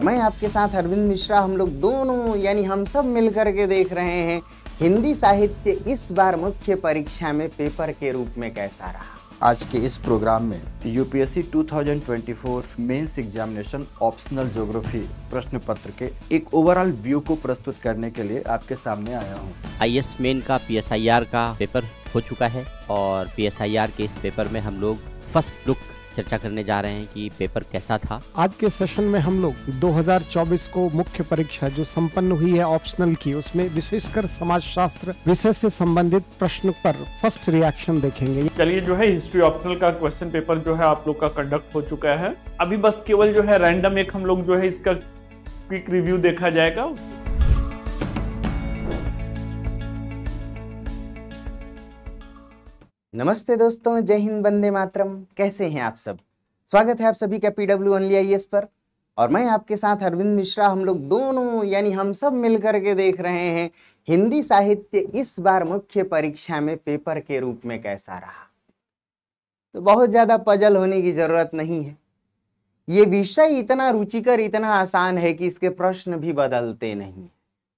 तो मैं आपके साथ अरविंद मिश्रा हम लोग दोनों यानी हम सब मिल कर के देख रहे हैं हिंदी साहित्य इस बार मुख्य परीक्षा में पेपर के रूप में कैसा रहा आज के इस प्रोग्राम में UPSC 2024 mains examination optional geography प्रश्न पत्र के एक ओवरऑल व्यू को प्रस्तुत करने के लिए आपके सामने आया हूँ आई एस मेन का पी का पेपर हो चुका है और पी के इस पेपर में हम लोग फर्स्ट लुक चर्चा करने जा रहे हैं कि पेपर कैसा था आज के सेशन में हम लोग 2024 को मुख्य परीक्षा जो संपन्न हुई है ऑप्शनल की उसमें विशेषकर समाजशास्त्र विषय से संबंधित प्रश्न पर फर्स्ट रिएक्शन देखेंगे चलिए जो है हिस्ट्री ऑप्शनल का क्वेश्चन पेपर जो है आप लोग का कंडक्ट हो चुका है अभी बस केवल जो है रैंडम एक हम लोग जो है इसका क्विक रिव्यू देखा जाएगा नमस्ते दोस्तों जय हिंद बंदे मातरम कैसे हैं आप सब स्वागत है आप सभी का पीडब्ल्यू ओनली आई एस पर और मैं आपके साथ अरविंद मिश्रा हम लोग दोनों यानी हम सब मिलकर के देख रहे हैं हिंदी साहित्य इस बार मुख्य परीक्षा में पेपर के रूप में कैसा रहा तो बहुत ज़्यादा पजल होने की ज़रूरत नहीं है ये विषय इतना रुचिकर इतना आसान है कि इसके प्रश्न भी बदलते नहीं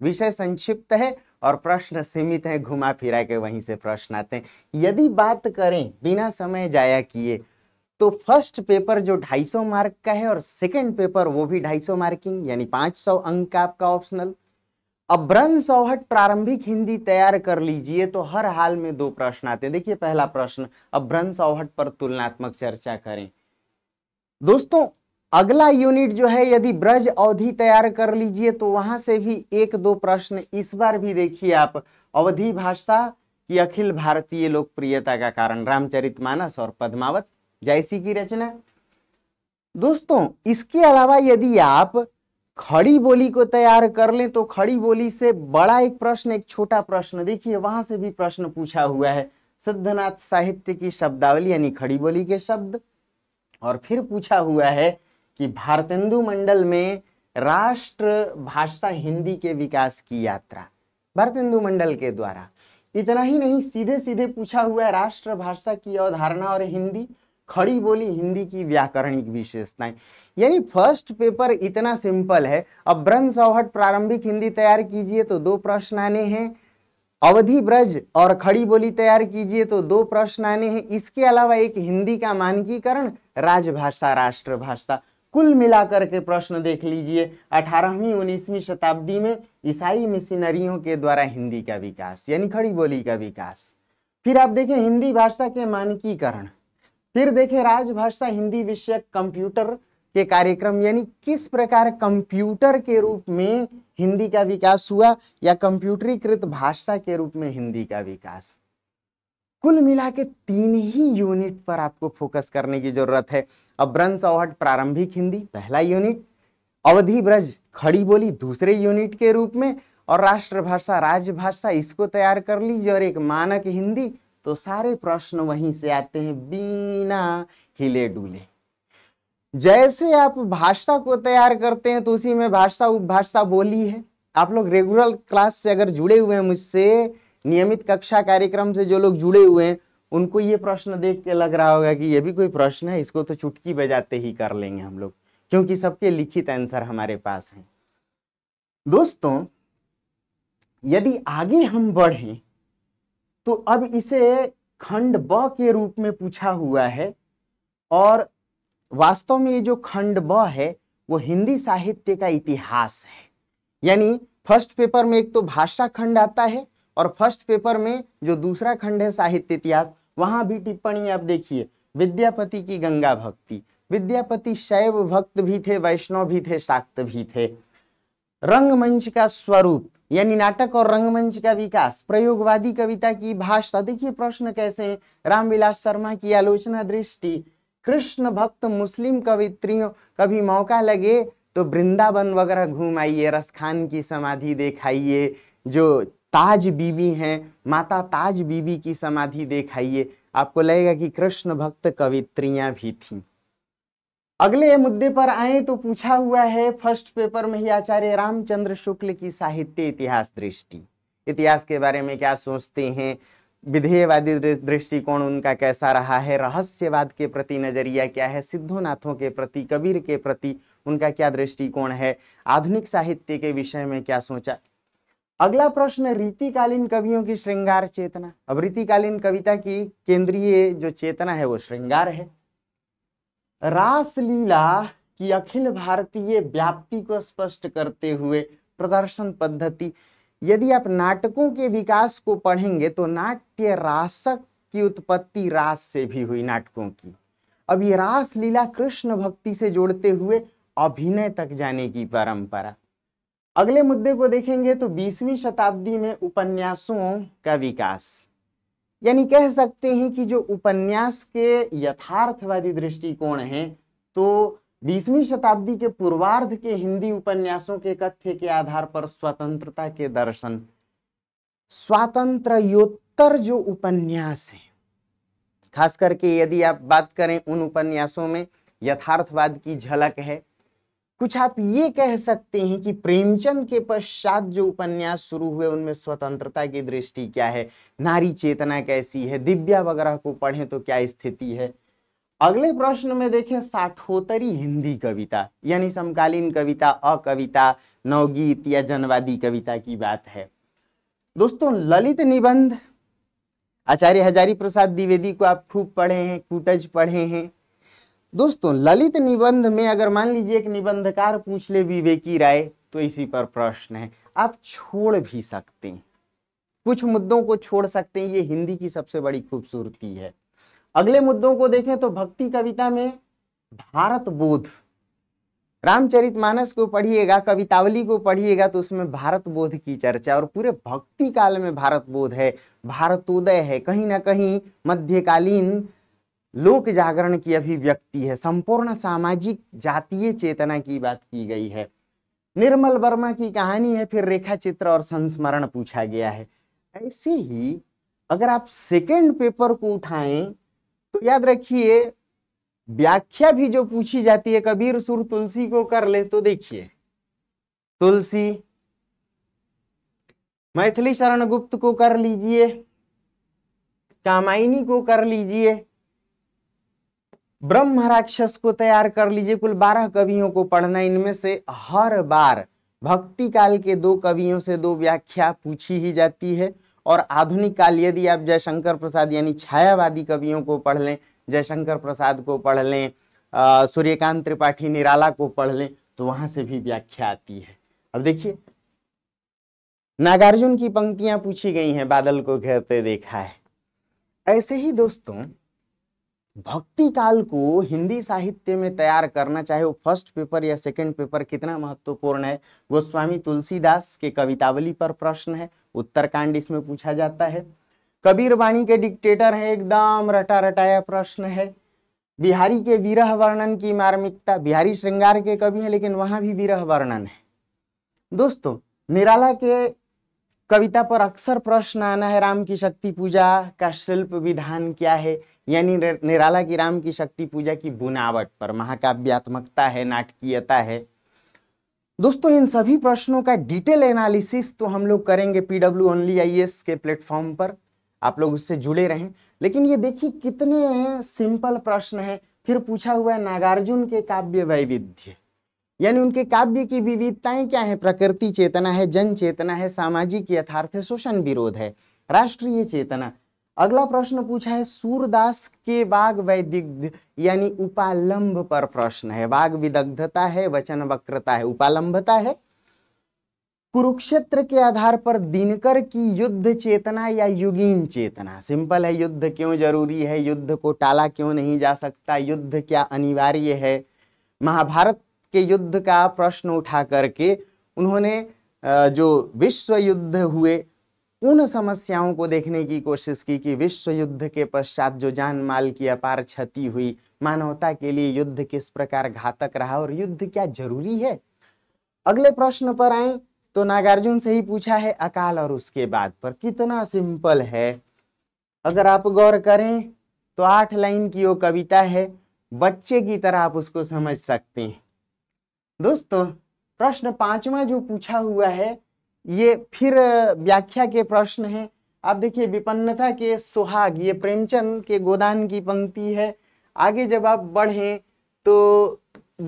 विषय संक्षिप्त है और प्रश्न सीमित हैं घुमा फिरा के वहीं से प्रश्न आते हैं यदि बात करें बिना समय जाया किए तो फर्स्ट पेपर जो 250 मार्क का है और सेकंड पेपर वो भी 250 मार्किंग यानी 500 अंक का आपका ऑप्शनल अब ब्रन सौहट प्रारंभिक हिंदी तैयार कर लीजिए तो हर हाल में दो प्रश्न आते हैं देखिए पहला प्रश्न अब ब्रन सौहट पर तुलनात्मक चर्चा करें दोस्तों अगला यूनिट जो है यदि ब्रज अवधि तैयार कर लीजिए तो वहां से भी एक दो प्रश्न इस बार भी देखिए आप अवधि भाषा की अखिल भारतीय लोकप्रियता का कारण रामचरितमानस और पद्मावत जैसी की रचना दोस्तों इसके अलावा यदि आप खड़ी बोली को तैयार कर लें तो खड़ी बोली से बड़ा एक प्रश्न एक छोटा प्रश्न देखिए वहां से भी प्रश्न पूछा हुआ है सिद्धनाथ साहित्य की शब्दावली यानी खड़ी बोली के शब्द और फिर पूछा हुआ है कि भारतेंदु मंडल में राष्ट्र भाषा हिंदी के विकास की यात्रा भारतेंदु मंडल के द्वारा इतना ही नहीं सीधे सीधे पूछा हुआ है राष्ट्र भाषा की अवधारणा और हिंदी खड़ी बोली हिंदी की व्याकरणिक विशेषताएं यानी फर्स्ट पेपर इतना सिंपल है अब ब्रंश सौहट प्रारंभिक हिंदी तैयार कीजिए तो दो प्रश्न आने हैं अवधि ब्रज और खड़ी बोली तैयार कीजिए तो दो प्रश्न आने हैं इसके अलावा एक हिंदी का मानकीकरण राजभाषा राष्ट्रभाषा कुल मिलाकर के प्रश्न देख लीजिए अठारहवीं उन्नीसवीं शताब्दी में ईसाई मिशनरियों के द्वारा हिंदी का विकास यानी खड़ी बोली का विकास फिर आप देखें हिंदी भाषा के मानकीकरण फिर देखें राजभाषा हिंदी विषय कंप्यूटर के कार्यक्रम यानी किस प्रकार कंप्यूटर के रूप में हिंदी का विकास हुआ या कंप्यूटरीकृत भाषा के रूप में हिंदी का विकास कुल मिला के तीन ही यूनिट पर आपको फोकस करने की जरूरत है अभ्रंश अवहट प्रारंभिक हिंदी पहला यूनिट अवधि ब्रज खड़ी बोली दूसरे यूनिट के रूप में और राष्ट्रभाषा राजभाषा इसको तैयार कर लीजिए और एक मानक हिंदी तो सारे प्रश्न वहीं से आते हैं बिना हिले डूले जैसे आप भाषा को तैयार करते हैं तो उसी में भाषा उपभाषा बोली है आप लोग रेगुलर क्लास से अगर जुड़े हुए हैं मुझसे नियमित कक्षा कार्यक्रम से जो लोग जुड़े हुए हैं उनको ये प्रश्न देख के लग रहा होगा कि ये भी कोई प्रश्न है इसको तो चुटकी बजाते ही कर लेंगे हम लोग क्योंकि सबके लिखित आंसर हमारे पास हैं दोस्तों यदि आगे हम बढ़ें तो अब इसे खंड ब के रूप में पूछा हुआ है और वास्तव में ये जो खंड ब है वो हिंदी साहित्य का इतिहास है यानी फर्स्ट पेपर में एक तो भाषा खंड आता है और फर्स्ट पेपर में जो दूसरा खंड है साहित्य इतिहास वहां भी टिप्पणी आप देखिए विद्यापति की गंगा भक्ति विद्यापति शैव भक्त भी थे वैष्णव भी थे शाक्त भी थे रंगमंच का स्वरूप यानी नाटक और रंगमंच का विकास प्रयोगवादी कविता की भाषा देखिए प्रश्न कैसे है रामविलास शर्मा की आलोचना दृष्टि कृष्ण भक्त मुस्लिम कवित्रियों कभी मौका लगे तो वृंदावन वगैरह घूम आइए रसखान की समाधि देखाइए जो ताज बीबी हैं माता ताज बीबी की समाधि देखाइए आपको लगेगा कि कृष्ण भक्त कवित्रियां भी थी अगले मुद्दे पर आए तो पूछा हुआ है फर्स्ट पेपर में ही आचार्य रामचंद्र शुक्ल की साहित्य इतिहास दृष्टि इतिहास के बारे में क्या सोचते हैं विधेयवादी दृष्टिकोण उनका कैसा रहा है रहस्यवाद के प्रति नजरिया क्या है सिद्धोनाथों के प्रति कबीर के प्रति उनका क्या दृष्टिकोण है आधुनिक साहित्य के विषय में क्या सोचा अगला प्रश्न रीतिकालीन कवियों की श्रृंगार चेतना अब रीतिकालीन कविता की केंद्रीय जो चेतना है वो श्रृंगार है रासलीला की अखिल भारतीय व्याप्ति को स्पष्ट करते हुए प्रदर्शन पद्धति यदि आप नाटकों के विकास को पढ़ेंगे तो नाट्य रासक की उत्पत्ति रास से भी हुई नाटकों की अब ये रास लीला कृष्ण भक्ति से जोड़ते हुए अभिनय तक जाने की परंपरा अगले मुद्दे को देखेंगे तो 20वीं शताब्दी में उपन्यासों का विकास यानी कह सकते हैं कि जो उपन्यास के यथार्थवादी दृष्टिकोण है तो 20वीं शताब्दी के पूर्वार्ध के हिंदी उपन्यासों के तथ्य के आधार पर स्वतंत्रता के दर्शन स्वातंत्रोत्तर जो उपन्यास है खास करके यदि आप बात करें उन उपन्यासों में यथार्थवाद की झलक है कुछ आप ये कह सकते हैं कि प्रेमचंद के पश्चात जो उपन्यास शुरू हुए उनमें स्वतंत्रता की दृष्टि क्या है नारी चेतना कैसी है दिव्या वगैरह को पढ़ें तो क्या स्थिति है अगले प्रश्न में देखें साठोत्तरी हिंदी कविता यानी समकालीन कविता अकविता नवगीत या जनवादी कविता की बात है दोस्तों ललित निबंध आचार्य हजारी प्रसाद द्विवेदी को आप खूब पढ़े हैं कूटज पढ़े हैं दोस्तों ललित निबंध में अगर मान लीजिए एक निबंधकार पूछ ले विवेकी राय तो इसी पर प्रश्न है आप छोड़ भी सकते हैं कुछ मुद्दों को छोड़ सकते हैं ये हिंदी की सबसे बड़ी खूबसूरती है अगले मुद्दों को देखें तो भक्ति कविता में भारत बोध रामचरित मानस को पढ़िएगा कवितावली को पढ़िएगा तो उसमें भारत बोध की चर्चा और पूरे भक्ति काल में भारत बोध है भारतोदय है कहीं ना कहीं मध्यकालीन लोक जागरण की अभिव्यक्ति है संपूर्ण सामाजिक जातीय चेतना की बात की गई है निर्मल वर्मा की कहानी है फिर रेखा चित्र और संस्मरण पूछा गया है ऐसे ही अगर आप सेकेंड पेपर को उठाएं तो याद रखिए व्याख्या भी जो पूछी जाती है कबीर सुर तुलसी को कर ले तो देखिए तुलसी मैथिली शरण गुप्त को कर लीजिए कामायनी को कर लीजिए ब्रह्म राक्षस को तैयार कर लीजिए कुल बारह कवियों को पढ़ना इनमें से हर बार भक्ति काल के दो कवियों से दो व्याख्या पूछी ही जाती है और आधुनिक काल यदि आप जयशंकर प्रसाद यानी छायावादी कवियों को पढ़ लें जयशंकर प्रसाद को पढ़ लें सूर्यकांत त्रिपाठी निराला को पढ़ लें तो वहां से भी व्याख्या आती है अब देखिए नागार्जुन की पंक्तियां पूछी गई हैं बादल को घेरते देखा है ऐसे ही दोस्तों भक्ति काल को हिंदी साहित्य में तैयार करना चाहे वो फर्स्ट पेपर या सेकंड पेपर कितना महत्वपूर्ण है गोस्वामी तुलसीदास के कवितावली पर प्रश्न है उत्तरकांड इसमें पूछा जाता है कबीर वाणी के डिक्टेटर है एकदम रटा रटाया प्रश्न है बिहारी के विरह वर्णन की मार्मिकता बिहारी श्रृंगार के कवि है लेकिन वहां भी विरह वर्णन है दोस्तों निराला के कविता पर अक्सर प्रश्न आना है राम की शक्ति पूजा का शिल्प विधान क्या है यानी निराला की राम की शक्ति पूजा की बुनावट पर महाकाव्यात्मकता है नाटकीयता है दोस्तों इन सभी प्रश्नों का डिटेल एनालिसिस तो हम लोग करेंगे पीडब्ल्यू ओनली आई के प्लेटफॉर्म पर आप लोग उससे जुड़े रहें लेकिन ये देखिए कितने सिंपल प्रश्न है फिर पूछा हुआ है नागार्जुन के काव्य वैविध्य यानी उनके काव्य की विविधताएं क्या है प्रकृति चेतना है जन चेतना है सामाजिक यथार्थ शोषण विरोध है राष्ट्रीय चेतना अगला प्रश्न पूछा है सूरदास के वाग वैदिग्ध यानी उपालंब पर प्रश्न है वाग विदग्धता है वचन वक्रता है उपालंबता है कुरुक्षेत्र के आधार पर दिनकर की युद्ध चेतना या युगीन चेतना सिंपल है युद्ध क्यों जरूरी है युद्ध को टाला क्यों नहीं जा सकता युद्ध क्या अनिवार्य है महाभारत के युद्ध का प्रश्न उठा करके उन्होंने जो विश्व युद्ध हुए उन समस्याओं को देखने की कोशिश की कि विश्व युद्ध के पश्चात जो जान माल की अपार क्षति हुई मानवता के लिए युद्ध किस प्रकार घातक रहा और युद्ध क्या जरूरी है अगले प्रश्न पर आए तो नागार्जुन से ही पूछा है अकाल और उसके बाद पर कितना सिंपल है अगर आप गौर करें तो आठ लाइन की वो कविता है बच्चे की तरह आप उसको समझ सकते हैं दोस्तों प्रश्न पांचवा जो पूछा हुआ है ये फिर व्याख्या के प्रश्न है आप देखिए विपन्नता के सुहाग ये प्रेमचंद के गोदान की पंक्ति है आगे जब आप बढ़े तो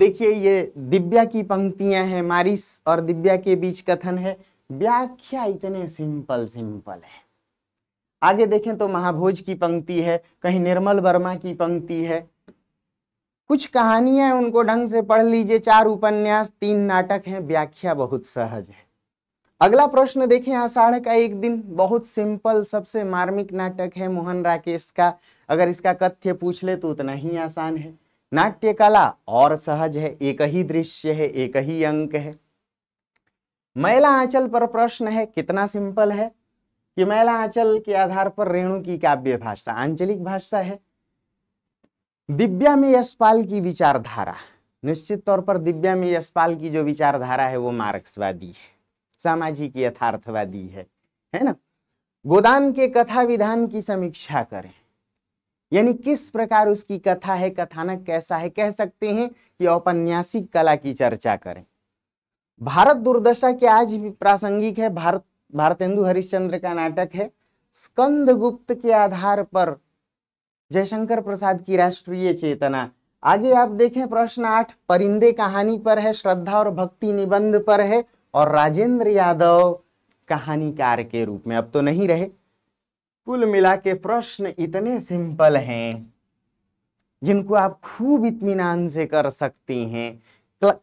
देखिए ये दिव्या की पंक्तियां हैं मारिस और दिव्या के बीच कथन है व्याख्या इतने सिंपल सिंपल है आगे देखें तो महाभोज की पंक्ति है कहीं निर्मल वर्मा की पंक्ति है कुछ कहानियां उनको ढंग से पढ़ लीजिए चार उपन्यास तीन नाटक हैं व्याख्या बहुत सहज है अगला प्रश्न देखें आषाढ़ का एक दिन बहुत सिंपल सबसे मार्मिक नाटक है मोहन राकेश का अगर इसका कथ्य पूछ ले तो उतना ही आसान है नाट्य कला और सहज है एक ही दृश्य है एक ही अंक है मैला आंचल पर प्रश्न है कितना सिंपल है कि मैला आंचल के आधार पर रेणु की काव्य भाषा आंचलिक भाषा है दिव्या में यशपाल की विचारधारा निश्चित तौर पर दिव्या में यशपाल की जो विचारधारा है वो मार्क्सवादी है सामाजिक यथार्थवादी है है ना गोदान के कथा विधान की समीक्षा करें यानी किस प्रकार उसकी कथा है कथानक कैसा है कह सकते हैं कि औपन्यासिक कला की चर्चा करें भारत दुर्दशा के आज भी प्रासंगिक है भारत भारतेंदु हरिश्चंद्र का नाटक है स्कंद गुप्त के आधार पर जयशंकर प्रसाद की राष्ट्रीय चेतना आगे आप देखें प्रश्न आठ परिंदे कहानी पर है श्रद्धा और भक्ति निबंध पर है और राजेंद्र यादव कहानीकार के रूप में अब तो नहीं रहे कुल मिला के प्रश्न इतने सिंपल हैं जिनको आप खूब इतमान से कर सकती हैं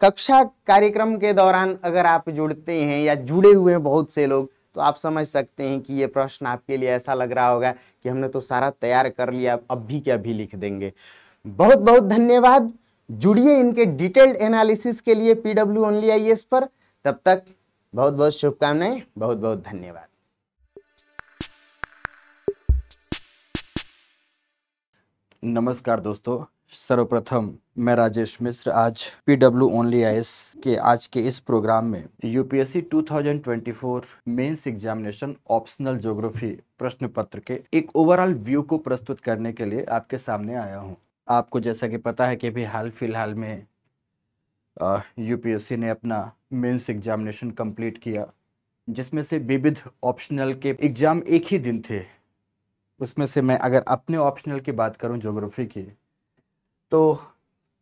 कक्षा कार्यक्रम के दौरान अगर आप जुड़ते हैं या जुड़े हुए हैं बहुत से लोग तो आप समझ सकते हैं कि ये प्रश्न आपके लिए ऐसा लग रहा होगा कि हमने तो सारा तैयार कर लिया अब भी क्या भी लिख देंगे बहुत बहुत धन्यवाद जुड़िए इनके डिटेल्ड एनालिसिस के लिए पीडब्ल्यू ओनली आई एस पर तब तक बहुत बहुत शुभकामनाएं बहुत बहुत धन्यवाद नमस्कार दोस्तों सर्वप्रथम मैं राजेश मिश्र आज पी डब्ल्यू ओनली आई के आज के इस प्रोग्राम में UPSC 2024 mains examination optional geography प्रश्न पत्र के एक ओवरऑल व्यू को प्रस्तुत करने के लिए आपके सामने आया हूं आपको जैसा कि पता है कि अभी हाल फिलहाल में यूपीएससी ने अपना मेंस एग्जामिनेशन कंप्लीट किया जिसमें से विविध ऑप्शनल के एग्ज़ाम एक ही दिन थे उसमें से मैं अगर अपने ऑप्शनल की बात करूं ज्योग्राफी की तो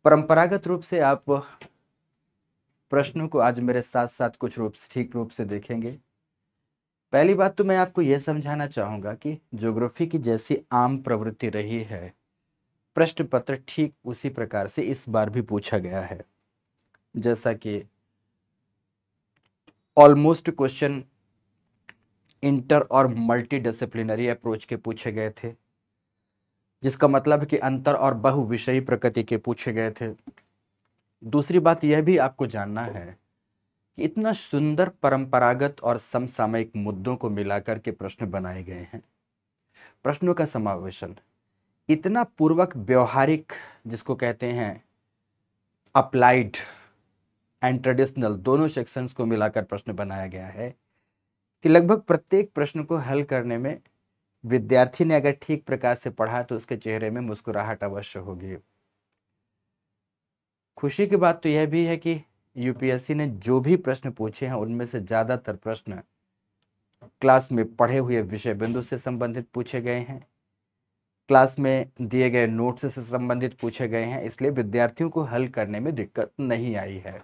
परंपरागत रूप से आप प्रश्नों को आज मेरे साथ साथ कुछ रूप ठीक रूप से देखेंगे पहली बात तो मैं आपको यह समझाना चाहूँगा कि ज्योग्राफी की जैसी आम प्रवृत्ति रही है प्रश्न पत्र ठीक उसी प्रकार से इस बार भी पूछा गया है जैसा कि ऑलमोस्ट क्वेश्चन इंटर और मल्टी डिसिप्लिनरी अप्रोच के पूछे गए थे जिसका मतलब कि अंतर और बहु विषयी प्रकृति के पूछे गए थे दूसरी बात यह भी आपको जानना है कि इतना सुंदर परंपरागत और समसामयिक मुद्दों को मिलाकर के प्रश्न बनाए गए हैं प्रश्नों का समावेशन इतना पूर्वक व्यवहारिक जिसको कहते हैं अप्लाइड एंड ट्रेडिशनल दोनों सेक्शंस को मिलाकर प्रश्न बनाया गया है कि लगभग प्रत्येक प्रश्न को हल करने में विद्यार्थी ने अगर ठीक प्रकार से पढ़ा तो उसके चेहरे में मुस्कुराहट अवश्य होगी खुशी की बात तो यह भी है कि यूपीएससी ने जो भी प्रश्न पूछे हैं उनमें से ज़्यादातर प्रश्न क्लास में पढ़े हुए विषय बिंदु से संबंधित पूछे गए हैं क्लास में दिए गए नोट्स से संबंधित पूछे गए हैं इसलिए विद्यार्थियों को हल करने में दिक्कत नहीं आई है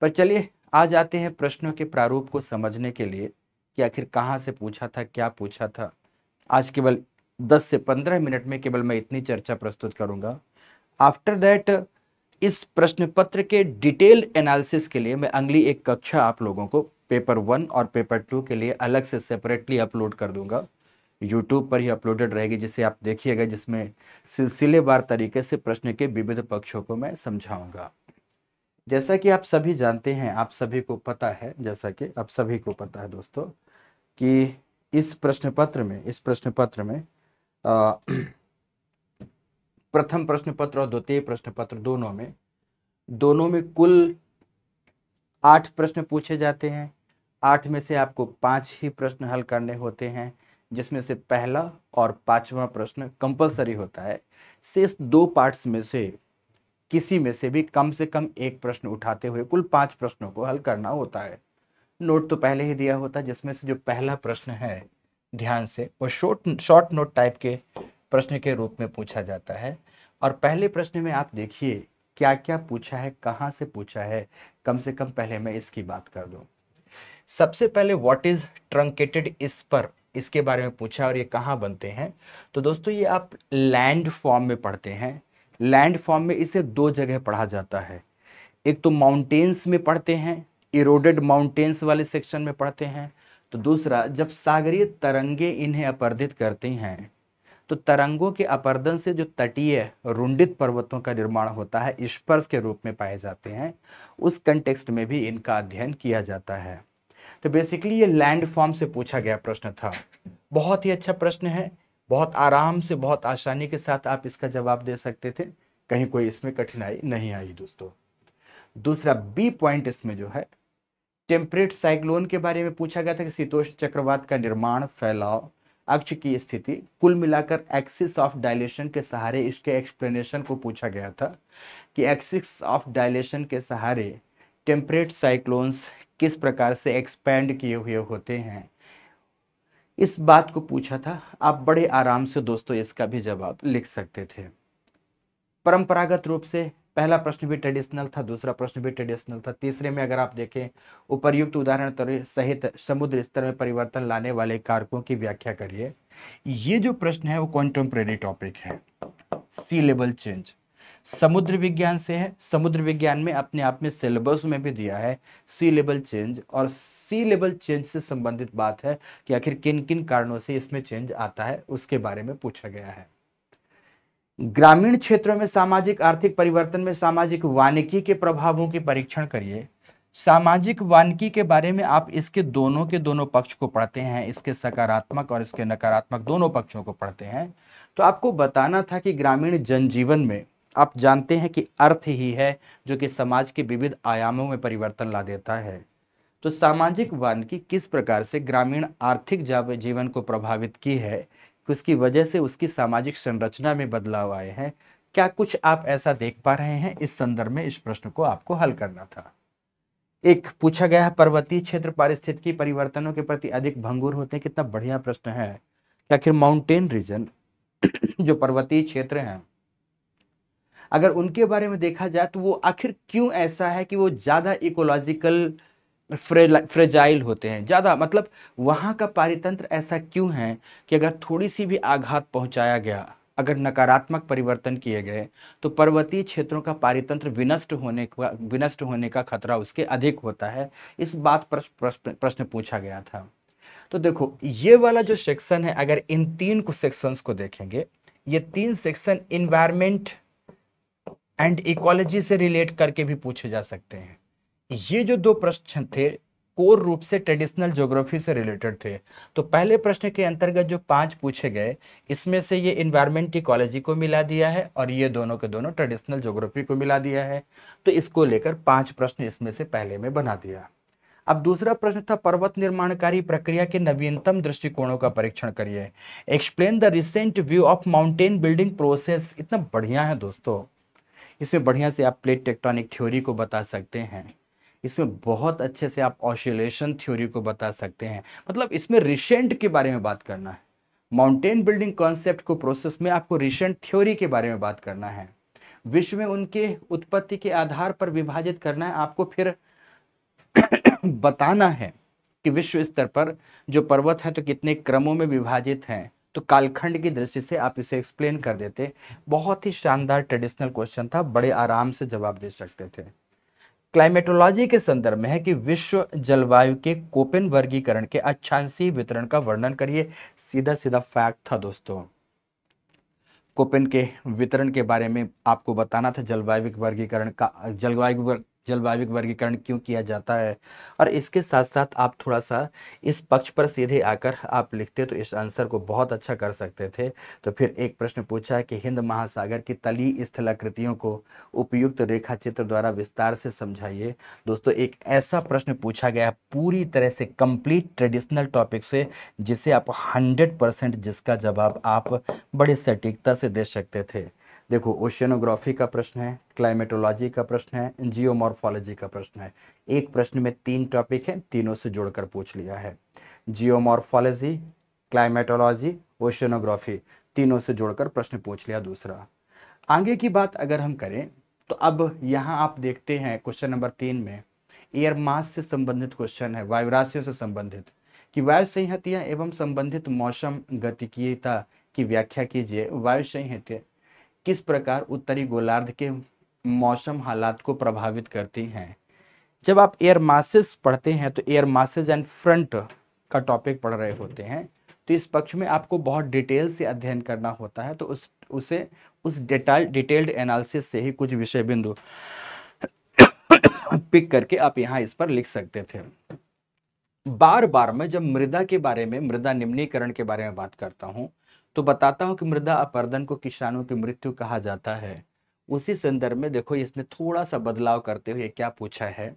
पर चलिए आज आते हैं प्रश्नों के प्रारूप को समझने के लिए कि आखिर कहाँ से पूछा था क्या पूछा था आज केवल 10 से 15 मिनट में केवल मैं इतनी चर्चा प्रस्तुत करूंगा आफ्टर दैट इस प्रश्न पत्र के डिटेल एनालिसिस के लिए मैं अगली एक कक्षा आप लोगों को पेपर वन और पेपर टू के लिए अलग से सेपरेटली अपलोड कर दूंगा यूट्यूब पर ही अपलोडेड रहेगी जिसे आप देखिएगा जिसमें सिलसिलेवार तरीके से प्रश्न के विविध पक्षों को मैं समझाऊंगा जैसा कि आप सभी जानते हैं आप सभी को पता है जैसा कि आप सभी को पता है दोस्तों कि इस प्रश्न पत्र में इस प्रश्न पत्र में आ, प्रथम प्रश्न पत्र और द्वितीय प्रश्न पत्र दोनों में दोनों में कुल आठ प्रश्न पूछे जाते हैं आठ में से आपको पांच ही प्रश्न हल करने होते हैं जिसमें से पहला और पांचवा प्रश्न कंपलसरी होता है शेष दो पार्ट्स में से किसी में से भी कम से कम एक प्रश्न उठाते हुए कुल पांच प्रश्नों को हल करना होता है नोट तो पहले ही दिया होता जिसमें से जो पहला प्रश्न है ध्यान से वो शॉर्ट शॉर्ट नोट टाइप के प्रश्न के रूप में पूछा जाता है और पहले प्रश्न में आप देखिए क्या क्या पूछा है कहाँ से पूछा है कम से कम पहले मैं इसकी बात कर दूँ सबसे पहले व्हाट इज ट्रंकेटेड इस पर इसके बारे में पूछा और ये कहाँ बनते हैं तो दोस्तों ये आप लैंड फॉर्म में पढ़ते हैं लैंड फॉर्म में इसे दो जगह पढ़ा जाता है एक तो माउंटेन्स में पढ़ते हैं इरोडेड माउंटेन्स वाले सेक्शन में पढ़ते हैं तो दूसरा जब सागरीय तरंगे इन्हें अपर्दित करती हैं तो तरंगों के अपर्दन से जो तटीय रुंडित पर्वतों का निर्माण होता है स्पर्श के रूप में पाए जाते हैं उस कंटेक्सट में भी इनका अध्ययन किया जाता है तो बेसिकली ये लैंड फॉर्म से पूछा गया प्रश्न था बहुत ही अच्छा प्रश्न है बहुत आराम से बहुत आसानी के साथ आप इसका जवाब दे सकते थे कहीं कोई इसमें कठिनाई नहीं आई दोस्तों दूसरा बी पॉइंट इसमें जो है टेम्परेट साइक्लोन के बारे में पूछा गया था कि शीतोष्ण चक्रवात का निर्माण फैलाव अक्ष की स्थिति कुल मिलाकर एक्सिस ऑफ डायलेशन के सहारे इसके एक्सप्लेनेशन को पूछा गया था कि एक्सिस ऑफ डायलेशन के सहारे टेम्परेट साइक्लोन्स किस प्रकार से एक्सपेंड किए हुए होते हैं इस बात को पूछा था आप बड़े आराम से दोस्तों इसका भी जवाब लिख सकते थे परंपरागत रूप से पहला प्रश्न भी ट्रेडिशनल था दूसरा प्रश्न भी ट्रेडिशनल था तीसरे में अगर आप देखें उपरयुक्त उदाहरण सहित समुद्र स्तर में परिवर्तन लाने वाले कारकों की व्याख्या करिए ये जो प्रश्न है वो कॉन्टेम्प्रेरी टॉपिक है सी लेवल चेंज समुद्र विज्ञान से है समुद्र विज्ञान में अपने आप में सिलेबस में भी दिया है सी लेवल चेंज और सी लेवल चेंज से संबंधित बात है कि आखिर किन किन कारणों से इसमें चेंज आता है उसके बारे में पूछा गया है ग्रामीण क्षेत्रों में सामाजिक आर्थिक परिवर्तन में सामाजिक वानिकी के प्रभावों के परीक्षण करिए सामाजिक वानिकी के बारे में आप इसके दोनों के दोनों पक्ष को पढ़ते हैं इसके सकारात्मक और इसके नकारात्मक दोनों पक्षों को पढ़ते हैं तो आपको बताना था कि ग्रामीण जनजीवन में आप जानते हैं कि अर्थ ही है जो कि समाज के विविध आयामों में परिवर्तन ला देता है तो सामाजिक वानिकी किस प्रकार से ग्रामीण आर्थिक जीवन को प्रभावित की है तो उसकी वजह से उसकी सामाजिक संरचना में बदलाव आए हैं क्या कुछ आप ऐसा देख पा रहे हैं इस संदर्भ में इस प्रश्न को आपको हल करना था एक पूछा गया है पर्वतीय क्षेत्र पारिस्थितिकी परिवर्तनों के प्रति अधिक भंगुर होते हैं कितना बढ़िया प्रश्न है आखिर माउंटेन रीजन जो पर्वतीय क्षेत्र हैं अगर उनके बारे में देखा जाए तो वो आखिर क्यों ऐसा है कि वो ज़्यादा इकोलॉजिकल फ्रेजाइल होते हैं ज़्यादा मतलब वहाँ का पारितंत्र ऐसा क्यों है कि अगर थोड़ी सी भी आघात पहुँचाया गया अगर नकारात्मक परिवर्तन किए गए तो पर्वतीय क्षेत्रों का पारितंत्र विनष्ट होने का विनष्ट होने का खतरा उसके अधिक होता है इस बात पर प्रश्न पूछा गया था तो देखो ये वाला जो सेक्शन है अगर इन तीन को सेक्शंस को देखेंगे ये तीन सेक्शन इन्वायरमेंट एंड इकोलॉजी से रिलेट करके भी पूछे जा सकते हैं ये जो दो प्रश्न थे कोर रूप से ट्रेडिशनल ज्योग्राफी से रिलेटेड थे तो पहले प्रश्न के अंतर्गत जो पांच पूछे गए इसमें से ये इन्वायरमेंट इकोलॉजी को मिला दिया है और ये दोनों के दोनों ट्रेडिशनल ज्योग्राफी को मिला दिया है तो इसको लेकर पांच प्रश्न इसमें से पहले में बना दिया अब दूसरा प्रश्न था पर्वत निर्माणकारी प्रक्रिया के नवीनतम दृष्टिकोणों का परीक्षण करिए explain the recent view of mountain building process इतना बढ़िया है दोस्तों इसमें बढ़िया से आप प्लेट टेक्टोनिक थ्योरी को बता सकते हैं इसमें बहुत अच्छे से आप ऑसिलेशन थ्योरी को बता सकते हैं मतलब इसमें रिसेंट के बारे में बात करना है माउंटेन बिल्डिंग कॉन्सेप्ट को प्रोसेस में आपको रिसेंट थ्योरी के बारे में बात करना है विश्व में उनके उत्पत्ति के आधार पर विभाजित करना है आपको फिर बताना है कि विश्व स्तर पर जो पर्वत है तो कितने क्रमों में विभाजित हैं तो कालखंड की दृष्टि से आप इसे एक्सप्लेन कर देते बहुत ही शानदार ट्रेडिशनल क्वेश्चन था बड़े आराम से जवाब दे सकते थे क्लाइमेटोलॉजी के संदर्भ में है कि विश्व जलवायु के कोपेन वर्गीकरण के अच्छांशी वितरण का वर्णन करिए सीधा सीधा फैक्ट था दोस्तों कोपेन के वितरण के बारे में आपको बताना था जलवायु वर्गीकरण का जलवायु जलवायु वर्गीकरण क्यों किया जाता है और इसके साथ साथ आप थोड़ा सा इस पक्ष पर सीधे आकर आप लिखते तो इस आंसर को बहुत अच्छा कर सकते थे तो फिर एक प्रश्न पूछा है कि हिंद महासागर की तली स्थलाकृतियों को उपयुक्त रेखा चित्र द्वारा विस्तार से समझाइए दोस्तों एक ऐसा प्रश्न पूछा गया पूरी तरह से कंप्लीट ट्रेडिशनल टॉपिक से जिसे आप हंड्रेड जिसका जवाब आप बड़ी सटीकता से दे सकते थे देखो ओशियनोग्राफी का प्रश्न है क्लाइमेटोलॉजी का प्रश्न है जियोमॉर्फोलॉजी का प्रश्न है एक प्रश्न में तीन टॉपिक है तीनों से जोड़कर पूछ लिया है जियोमॉर्फोलॉजी क्लाइमेटोलॉजी ओशियनोग्राफी तीनों से जोड़कर प्रश्न पूछ लिया दूसरा आगे की बात अगर हम करें तो अब यहाँ आप देखते हैं क्वेश्चन नंबर तीन में एयर मास से संबंधित क्वेश्चन है वायु राशियों से संबंधित कि वायु संहितियाँ एवं संबंधित मौसम गतिकीयता की व्याख्या कीजिए वायु संहिता किस प्रकार उत्तरी गोलार्ध के मौसम हालात को प्रभावित करती हैं जब आप एयर मासेस पढ़ते हैं तो एयर मासेस एंड फ्रंट का टॉपिक पढ़ रहे होते हैं तो इस पक्ष में आपको बहुत डिटेल से अध्ययन करना होता है तो उस उसे उस डिटेल डिटेल्ड एनालिसिस से ही कुछ विषय बिंदु पिक करके आप यहाँ इस पर लिख सकते थे बार बार मैं जब मृदा के बारे में मृदा निम्नीकरण के बारे में बात करता हूँ तो बताता हूँ कि मृदा अपर्दन को किसानों की मृत्यु कहा जाता है उसी संदर्भ में देखो इसने थोड़ा सा बदलाव करते हुए क्या पूछा है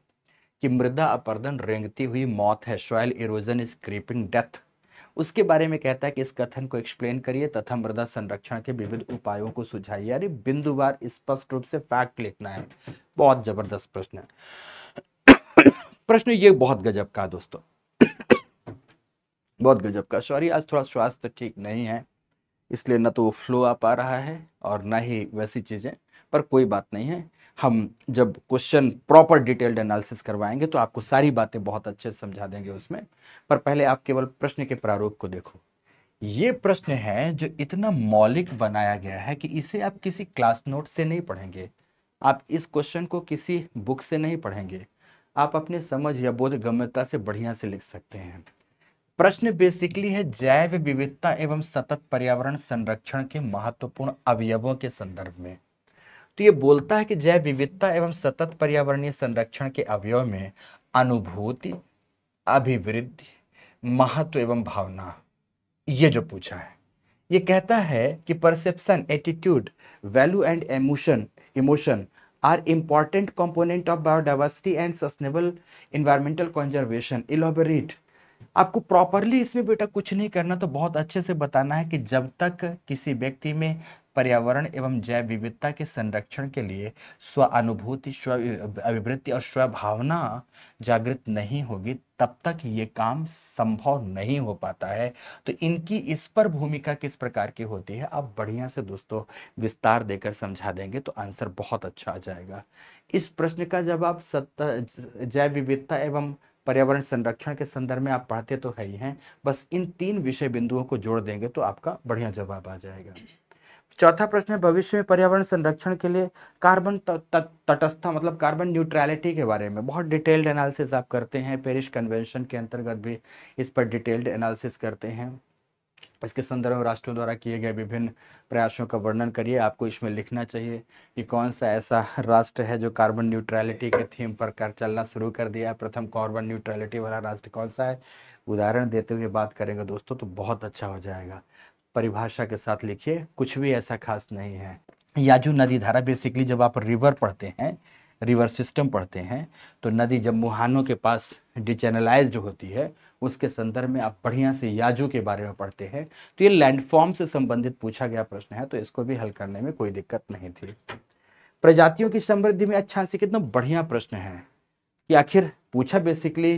कि मृदा अपर्दन रेंगती हुई मौत है soil erosion is creeping death उसके बारे में कहता है कि इस कथन को एक्सप्लेन करिए तथा मृदा संरक्षण के विविध उपायों को सुझाइए अरे बिंदुवार स्पष्ट रूप से फैक्ट लिखना है बहुत जबरदस्त प्रश्न है प्रश्न ये बहुत गजब का दोस्तों बहुत गजब का सॉरी आज थोड़ा स्वास्थ्य ठीक नहीं है इसलिए ना तो फ्लो आ पा रहा है और ना ही वैसी चीज़ें पर कोई बात नहीं है हम जब क्वेश्चन प्रॉपर डिटेल्ड एनालिसिस करवाएंगे तो आपको सारी बातें बहुत अच्छे से समझा देंगे उसमें पर पहले आप केवल प्रश्न के प्रारूप को देखो ये प्रश्न है जो इतना मौलिक बनाया गया है कि इसे आप किसी क्लास नोट से नहीं पढ़ेंगे आप इस क्वेश्चन को किसी बुक से नहीं पढ़ेंगे आप अपने समझ या बोध गम्यता से बढ़िया से लिख सकते हैं प्रश्न बेसिकली है जैव विविधता एवं सतत पर्यावरण संरक्षण के महत्वपूर्ण अवयवों के संदर्भ में तो ये बोलता है कि जैव विविधता एवं सतत पर्यावरणीय संरक्षण के अवयव में अनुभूति अभिवृद्धि महत्व एवं भावना ये जो पूछा है ये कहता है कि perception attitude value and emotion emotion are important component of biodiversity and sustainable environmental conservation elaborate आपको प्रॉपरली इसमें बेटा कुछ नहीं करना तो बहुत अच्छे से बताना है कि जब तक किसी व्यक्ति में पर्यावरण एवं जैव विविधता के संरक्षण के लिए स्व अनुभूति स्व अभिवृत्ति और स्व भावना जागृत नहीं होगी तब तक ये काम संभव नहीं हो पाता है तो इनकी इस पर भूमिका किस प्रकार की होती है आप बढ़िया से दोस्तों विस्तार देकर समझा देंगे तो आंसर बहुत अच्छा आ जाएगा इस प्रश्न का जब आप सत्ता जैव विविधता एवं पर्यावरण संरक्षण के संदर्भ में आप पढ़ते तो है ही हैं बस इन तीन विषय बिंदुओं को जोड़ देंगे तो आपका बढ़िया जवाब आ जाएगा चौथा प्रश्न है भविष्य में पर्यावरण संरक्षण के लिए कार्बन तटस्था मतलब कार्बन न्यूट्रैलिटी के बारे में बहुत डिटेल्ड एनालिसिस आप करते हैं पेरिस कन्वेंशन के अंतर्गत भी इस पर डिटेल्ड एनालिसिस करते हैं इसके संदर्भ में राष्ट्रों द्वारा किए गए विभिन्न प्रयासों का वर्णन करिए आपको इसमें लिखना चाहिए कि कौन सा ऐसा राष्ट्र है जो कार्बन न्यूट्रैलिटी के थीम पर कर चलना शुरू कर दिया है प्रथम कार्बन न्यूट्रलिटी वाला राष्ट्र कौन सा है उदाहरण देते हुए बात करेंगे दोस्तों तो बहुत अच्छा हो जाएगा परिभाषा के साथ लिखिए कुछ भी ऐसा खास नहीं है याजू नदी धारा बेसिकली जब आप रिवर पढ़ते हैं रिवर सिस्टम पढ़ते हैं तो नदी जब मुहानों के पास डिचैनलाइज होती है उसके संदर्भ में आप बढ़िया से याजू के बारे में पढ़ते हैं तो ये लैंडफॉर्म से संबंधित पूछा गया प्रश्न है तो इसको भी हल करने में कोई दिक्कत नहीं थी प्रजातियों की समृद्धि में अच्छा से कितना बढ़िया प्रश्न है कि आखिर पूछा बेसिकली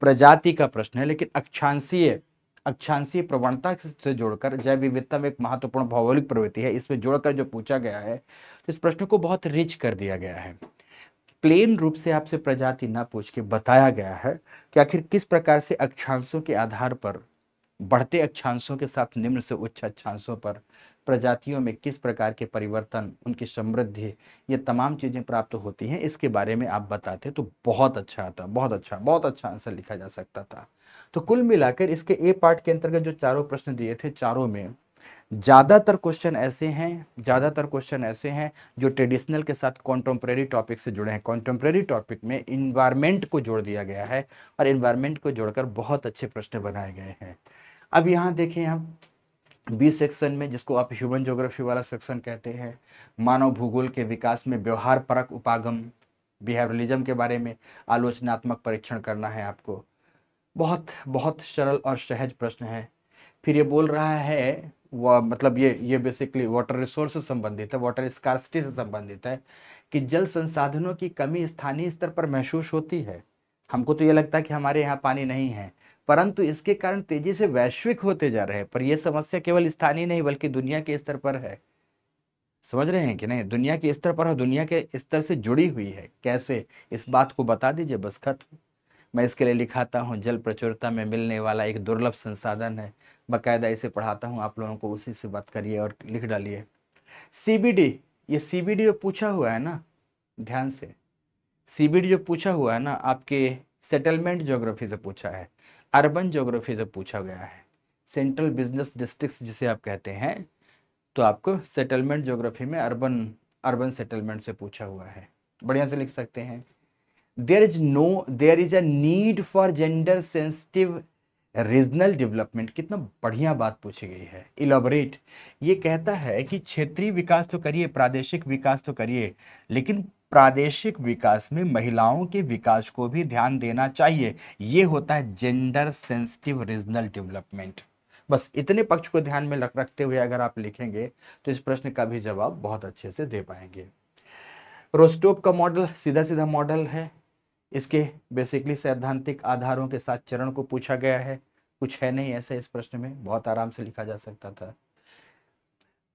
प्रजाति का प्रश्न है लेकिन अक्षांशीय अक्षांशीय प्रवणता से जोड़कर जैव विविधता में एक महत्वपूर्ण भौगोलिक प्रवृत्ति है इसमें जोड़कर जो पूछा गया है तो इस प्रश्न को बहुत रिच कर दिया गया है प्लेन रूप से आपसे प्रजाति ना पूछ के बताया गया है कि आखिर किस प्रकार से अक्षांशों के आधार पर बढ़ते अक्षांशों के साथ निम्न से उच्च अक्षांशों पर प्रजातियों में किस प्रकार के परिवर्तन उनकी समृद्धि ये तमाम चीज़ें प्राप्त होती हैं इसके बारे में आप बताते तो बहुत अच्छा आता बहुत अच्छा बहुत अच्छा आंसर लिखा जा सकता था तो कुल मिलाकर इसके ए पार्ट के अंतर्गत जो चारों प्रश्न दिए थे चारों में ज़्यादातर क्वेश्चन ऐसे हैं ज़्यादातर क्वेश्चन ऐसे हैं जो ट्रेडिशनल के साथ कॉन्टेम्प्रेरी टॉपिक से जुड़े हैं कॉन्टेम्प्रेरी टॉपिक में इन्वायरमेंट को जोड़ दिया गया है और इन्वायरमेंट को जोड़कर बहुत अच्छे प्रश्न बनाए गए हैं अब यहाँ देखें हम बी सेक्शन में जिसको आप ह्यूमन जोग्राफी वाला सेक्शन कहते हैं मानव भूगोल के विकास में व्यवहार परक उपागम बिहेवियरलिज्म के बारे में आलोचनात्मक परीक्षण करना है आपको बहुत बहुत सरल और सहज प्रश्न है फिर ये बोल रहा है मतलब ये ये बेसिकली वाटर रिसोर्स से संबंधित है वाटर स्कार्सिटी से संबंधित है कि जल संसाधनों की कमी स्थानीय स्तर पर महसूस होती है हमको तो ये लगता है कि हमारे यहाँ पानी नहीं है परंतु इसके कारण तेजी से वैश्विक होते जा रहे हैं पर यह समस्या केवल स्थानीय नहीं बल्कि दुनिया के स्तर पर है समझ रहे हैं कि नहीं दुनिया के स्तर पर है दुनिया के स्तर से जुड़ी हुई है कैसे इस बात को बता दीजिए बस खत मैं इसके लिए लिखाता हूँ जल प्रचुरता में मिलने वाला एक दुर्लभ संसाधन है बकायदा इसे पढ़ाता हूँ आप लोगों को उसी से बात करिए और लिख डालिए डी ये डी जो पूछा हुआ है ना ध्यान से सीबीडी जो पूछा हुआ है ना आपके सेटलमेंट जोग्राफी से पूछा है अर्बन जोग्राफी से पूछा गया है सेंट्रल बिजनेस डिस्ट्रिक्ट जिसे आप कहते हैं तो आपको सेटलमेंट जोग्राफी में अर्बन अर्बन सेटलमेंट से पूछा हुआ है बढ़िया से लिख सकते हैं there is no there is a need for gender sensitive regional development कितना बढ़िया बात पूछी गई है इलाबोरेट ये कहता है कि क्षेत्रीय विकास तो करिए प्रादेशिक विकास तो करिए लेकिन प्रादेशिक विकास में महिलाओं के विकास को भी ध्यान देना चाहिए ये होता है जेंडर सेंसिटिव रीजनल डेवलपमेंट बस इतने पक्ष को ध्यान में रख रखते हुए अगर आप लिखेंगे तो इस प्रश्न का भी जवाब बहुत अच्छे से दे पाएंगे रोस्टोप का मॉडल सीधा सीधा मॉडल है इसके बेसिकली सैद्धांतिक आधारों के साथ चरण को पूछा गया है कुछ है नहीं ऐसा इस प्रश्न में बहुत आराम से लिखा जा सकता था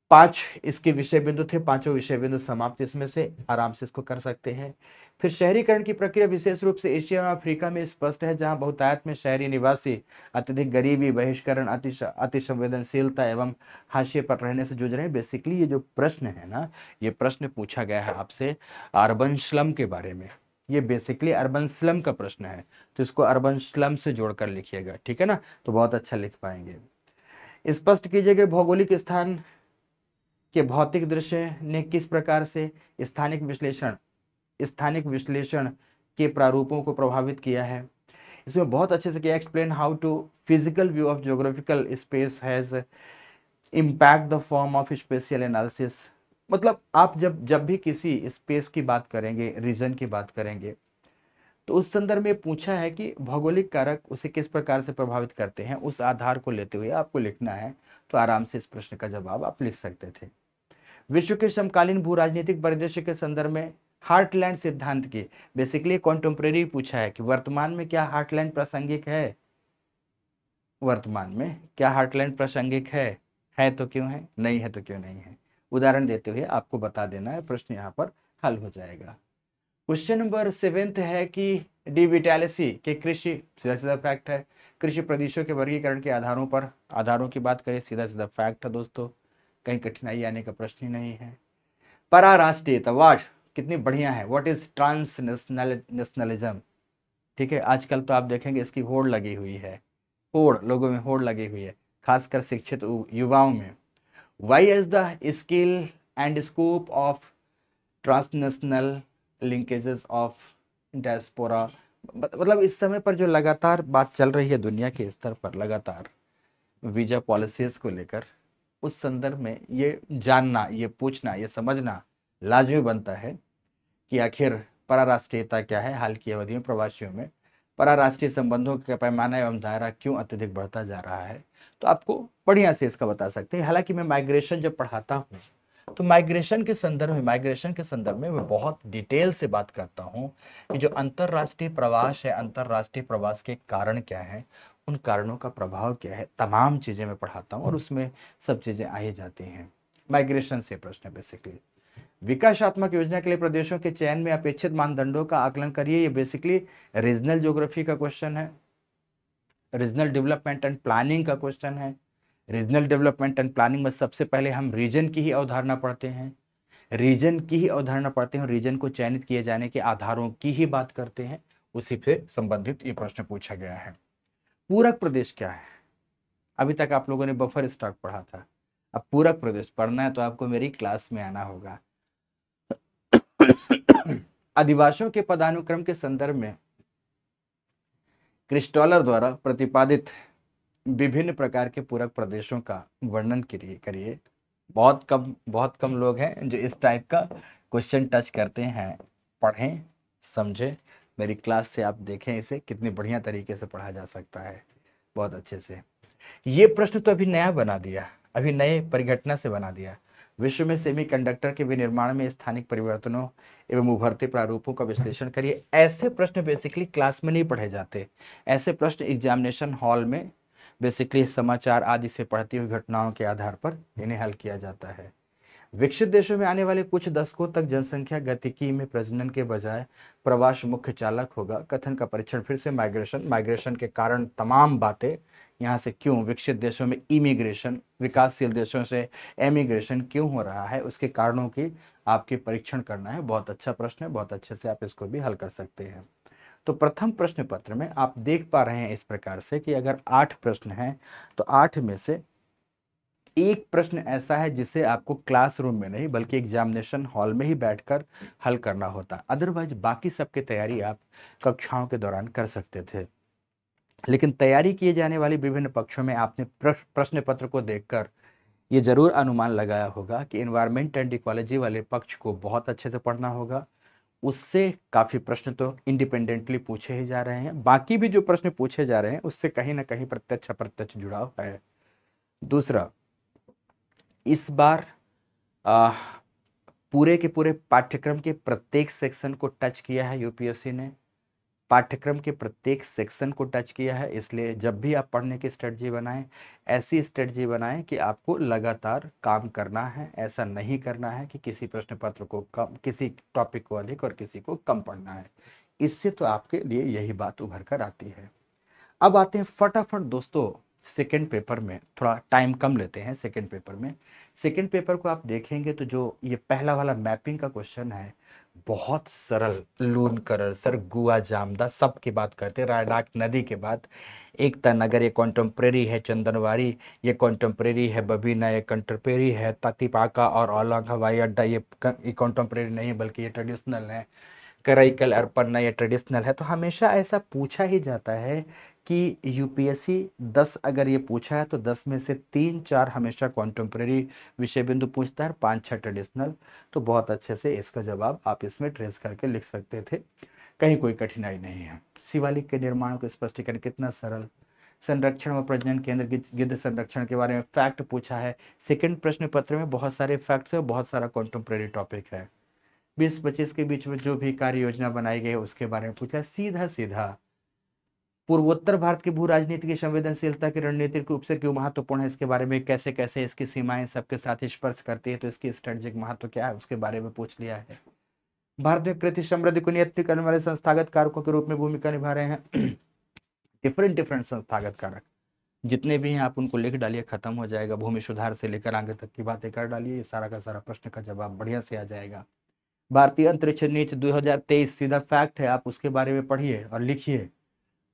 पांच इसके विषय बिंदु थे पांचों विषय बिंदु समाप्त इसमें से आराम से इसको कर सकते हैं फिर शहरीकरण की प्रक्रिया विशेष रूप से एशिया और अफ्रीका में स्पष्ट है जहां बहुतायत में शहरी निवासी अत्यधिक गरीबी बहिष्करण अति संवेदनशीलता एवं हाशिए पर रहने से जूझ रहे हैं बेसिकली ये जो प्रश्न है ना ये प्रश्न पूछा गया है आपसे आर्बन स्लम के बारे में ये बेसिकली अर्बन स्लम का प्रश्न है तो इसको अर्बन स्लम से जोड़कर लिखिएगा ठीक है ना तो बहुत अच्छा लिख पाएंगे स्पष्ट कीजिए कि भौगोलिक स्थान के भौतिक दृश्य ने किस प्रकार से स्थानिक विश्लेषण स्थानिक विश्लेषण के प्रारूपों को प्रभावित किया है इसमें बहुत अच्छे से किया explain how to physical view of geographical space has impact the form of spatial analysis मतलब आप जब जब भी किसी स्पेस की बात करेंगे रीजन की बात करेंगे तो उस संदर्भ में पूछा है कि भौगोलिक कारक उसे किस प्रकार से प्रभावित करते हैं उस आधार को लेते हुए आपको लिखना है तो आराम से इस प्रश्न का जवाब आप लिख सकते थे विश्व के समकालीन भू राजनीतिक परिदृश्य के संदर्भ में हार्टलैंड सिद्धांत की बेसिकली कॉन्टेम्प्रेरी पूछा है कि वर्तमान में क्या हार्टलैंड प्रासंगिक है वर्तमान में क्या हार्टलैंड प्रासंगिक है है तो क्यों है नहीं है तो क्यों नहीं है उदाहरण देते हुए आपको बता देना है प्रश्न यहाँ पर हल हो जाएगा क्वेश्चन नंबर सेवेंथ है कि डी के कृषि सीधा सीधा फैक्ट है कृषि प्रदेशों के वर्गीकरण के आधारों पर आधारों की बात करें सीधा सीधा फैक्ट है दोस्तों कहीं कठिनाई आने का प्रश्न ही नहीं है तवाज कितनी बढ़िया है व्हाट इज ट्रांस नेशनलिज्म ठीक है आजकल तो आप देखेंगे इसकी होड़ लगी हुई है होड़ लोगों में होड़ लगी हुई है खासकर शिक्षित युवाओं में Why is the scale and scope of transnational linkages of diaspora मतलब इस समय पर जो लगातार बात चल रही है दुनिया के स्तर पर लगातार वीज़ा पॉलिसीज़ को लेकर उस संदर्भ में ये जानना ये पूछना ये समझना लाजमी बनता है कि आखिर पराराष्ट्रीयता क्या है हाल की अवधि में प्रवासियों में पराराष्ट्रीय संबंधों का पैमाना एवं दायरा क्यों अत्यधिक बढ़ता जा रहा है तो आपको बढ़िया से इसका बता सकते हैं हालांकि मैं माइग्रेशन जब पढ़ाता हूँ तो माइग्रेशन के संदर्भ में माइग्रेशन के संदर्भ में मैं बहुत डिटेल से बात करता हूँ कि जो अंतर्राष्ट्रीय प्रवास है अंतर्राष्ट्रीय प्रवास के कारण क्या है उन कारणों का प्रभाव क्या है तमाम चीज़ें मैं पढ़ाता हूँ और उसमें सब चीज़ें आई जाती हैं माइग्रेशन से प्रश्न बेसिकली विकासात्मक योजना के लिए प्रदेशों के चयन में अपेक्षित मानदंडों का आकलन करिए ये बेसिकली रीजनल ज्योग्राफी का क्वेश्चन है रीजनल डेवलपमेंट एंड प्लानिंग का क्वेश्चन है रीजनल डेवलपमेंट एंड प्लानिंग में सबसे पहले हम रीजन की ही अवधारणा पढ़ते हैं रीजन की ही अवधारणा पढ़ते हैं रीजन को चयनित किए जाने के आधारों की ही बात करते हैं उसी से संबंधित ये प्रश्न पूछा गया है पूरक प्रदेश क्या है अभी तक आप लोगों ने बफर स्टॉक पढ़ा था अब पूरक प्रदेश पढ़ना है तो आपको मेरी क्लास में आना होगा अधिवासों के पदानुक्रम के संदर्भ में क्रिस्टॉलर द्वारा प्रतिपादित विभिन्न प्रकार के पूरक प्रदेशों का वर्णन करिए बहुत कम बहुत कम लोग हैं जो इस टाइप का क्वेश्चन टच करते हैं पढ़ें समझें मेरी क्लास से आप देखें इसे कितनी बढ़िया तरीके से पढ़ा जा सकता है बहुत अच्छे से ये प्रश्न तो अभी नया बना दिया अभी नए परिघटना से बना दिया विश्व में सेमीकंडक्टर के विनिर्माण में स्थानिक परिवर्तनों एवं उभरते प्रारूपों का विश्लेषण करिए ऐसे प्रश्न बेसिकली क्लास में नहीं पढ़े जाते ऐसे प्रश्न एग्जामिनेशन हॉल में बेसिकली समाचार आदि से पढ़ती हुई घटनाओं के आधार पर इन्हें हल किया जाता है विकसित देशों में आने वाले कुछ दशकों तक जनसंख्या गतिकी में प्रजनन के बजाय प्रवास मुख्य चालक होगा कथन का परीक्षण फिर से माइग्रेशन माइग्रेशन के कारण तमाम बातें यहाँ से क्यों विकसित देशों में इमिग्रेशन विकासशील देशों से एमिग्रेशन क्यों हो रहा है उसके कारणों की आपके परीक्षण करना है बहुत अच्छा प्रश्न है बहुत अच्छे से आप इसको भी हल कर सकते हैं तो प्रथम प्रश्न पत्र में आप देख पा रहे हैं इस प्रकार से कि अगर आठ प्रश्न हैं तो आठ में से एक प्रश्न ऐसा है जिसे आपको क्लासरूम में नहीं बल्कि एग्जामिनेशन हॉल में ही बैठकर हल करना होता अदरवाइज बाकी सबके तैयारी आप कक्षाओं के दौरान कर सकते थे लेकिन तैयारी किए जाने वाले विभिन्न पक्षों में आपने प्रश्न पत्र को देखकर ये ज़रूर अनुमान लगाया होगा कि इन्वायरमेंट एंड इकोलॉजी वाले पक्ष को बहुत अच्छे से पढ़ना होगा उससे काफ़ी प्रश्न तो इंडिपेंडेंटली पूछे ही जा रहे हैं बाकी भी जो प्रश्न पूछे जा रहे हैं उससे कहीं ना कहीं प्रत्यक्ष अप्रत्यक्ष जुड़ाव है दूसरा इस बार आ, पूरे के पूरे पाठ्यक्रम के प्रत्येक सेक्शन को टच किया है यूपीएससी ने पाठ्यक्रम के प्रत्येक सेक्शन को टच किया है इसलिए जब भी आप पढ़ने की स्ट्रेटजी बनाएं ऐसी स्ट्रेटजी बनाएं कि आपको लगातार काम करना है ऐसा नहीं करना है कि किसी प्रश्न पत्र को कम किसी टॉपिक को अधिक और किसी को कम पढ़ना है इससे तो आपके लिए यही बात उभर कर आती है अब आते हैं फटाफट दोस्तों सेकेंड पेपर में थोड़ा टाइम कम लेते हैं सेकेंड पेपर में सेकेंड पेपर को आप देखेंगे तो जो ये पहला वाला मैपिंग का क्वेश्चन है बहुत सरल लून करर सर गुआ जामदा सब की बात करते हैं रायडाक नदी के बाद एकता नगर ये कॉन्टम्प्रेरी है चंदनवारी ये कॉन्टेम्प्रेरी है बबीना ये कंटम्प्रेरी है ततिपाका और औलांग हवाई अड्डा ये कॉन्टम्प्रेरी नहीं है बल्कि ये ट्रेडिशनल है कराईकल अर्पन्ना ये ट्रेडिशनल है तो हमेशा ऐसा पूछा ही जाता है कि यूपीएससी 10 अगर ये पूछा है तो 10 में से तीन चार हमेशा कॉन्टेम्प्रेरी विषय बिंदु पूछता है पाँच छह ट्रेडिशनल तो बहुत अच्छे से इसका जवाब आप इसमें ट्रेस करके लिख सकते थे कहीं कोई कठिनाई नहीं है शिवालिक के निर्माण को स्पष्टीकरण कितना सरल संरक्षण व प्रजनन केंद्र गिद्ध संरक्षण के बारे में फैक्ट पूछा है सेकंड प्रश्न पत्र में बहुत सारे फैक्ट्स है बहुत सारा कॉन्टेम्प्रेरी टॉपिक है बीस पच्चीस के बीच में जो भी कार्य योजना बनाई गई है उसके बारे में पूछा सीधा सीधा पूर्वोत्तर भारत के भू राजनीति की संवेदनशीलता की रणनीतिक रूप से क्यों महत्वपूर्ण है इसके बारे में कैसे कैसे इसकी सीमाएं सबके साथ स्पर्श करती है तो इसकी स्ट्रेटेजिक महत्व क्या है उसके बारे में पूछ लिया है भारत में कृति समृद्धि को नियंत्रित करने वाले संस्थागत कारकों के रूप में भूमिका निभा रहे हैं डिफरेंट डिफरेंट संस्थागत कारक जितने भी हैं आप उनको लिख डालिए खत्म हो जाएगा भूमि सुधार से लेकर आगे तक की बातें कर डालिए ये सारा का सारा प्रश्न का जवाब बढ़िया से आ जाएगा भारतीय अंतरिक्ष नीति 2023 सीधा फैक्ट है आप उसके बारे में पढ़िए और लिखिए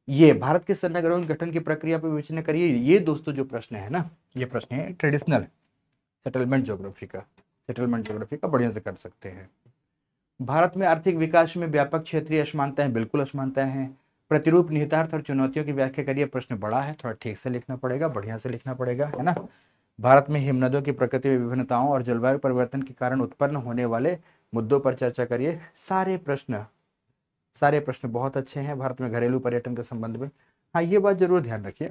ये भारत के संघ गठन की प्रक्रिया पर विवेचना करिए ये दोस्तों जो प्रश्न है ना ये प्रश्न है ट्रेडिशनल सेटलमेंट ज्योग्राफी का सेटलमेंट ज्योग्राफी का बढ़िया से कर सकते हैं भारत में आर्थिक विकास में व्यापक क्षेत्रीय असमानताएं बिल्कुल असमानताएं हैं प्रतिरूप निहितार्थ और चुनौतियों की व्याख्या करिए प्रश्न बड़ा है थोड़ा ठीक से लिखना पड़ेगा बढ़िया से लिखना पड़ेगा है ना भारत में हिमनदों की प्रकृति में विभिन्नताओं और जलवायु परिवर्तन के कारण उत्पन्न होने वाले मुद्दों पर चर्चा करिए सारे प्रश्न सारे प्रश्न बहुत अच्छे हैं भारत में घरेलू पर्यटन के संबंध में हाँ ये बात जरूर ध्यान रखिए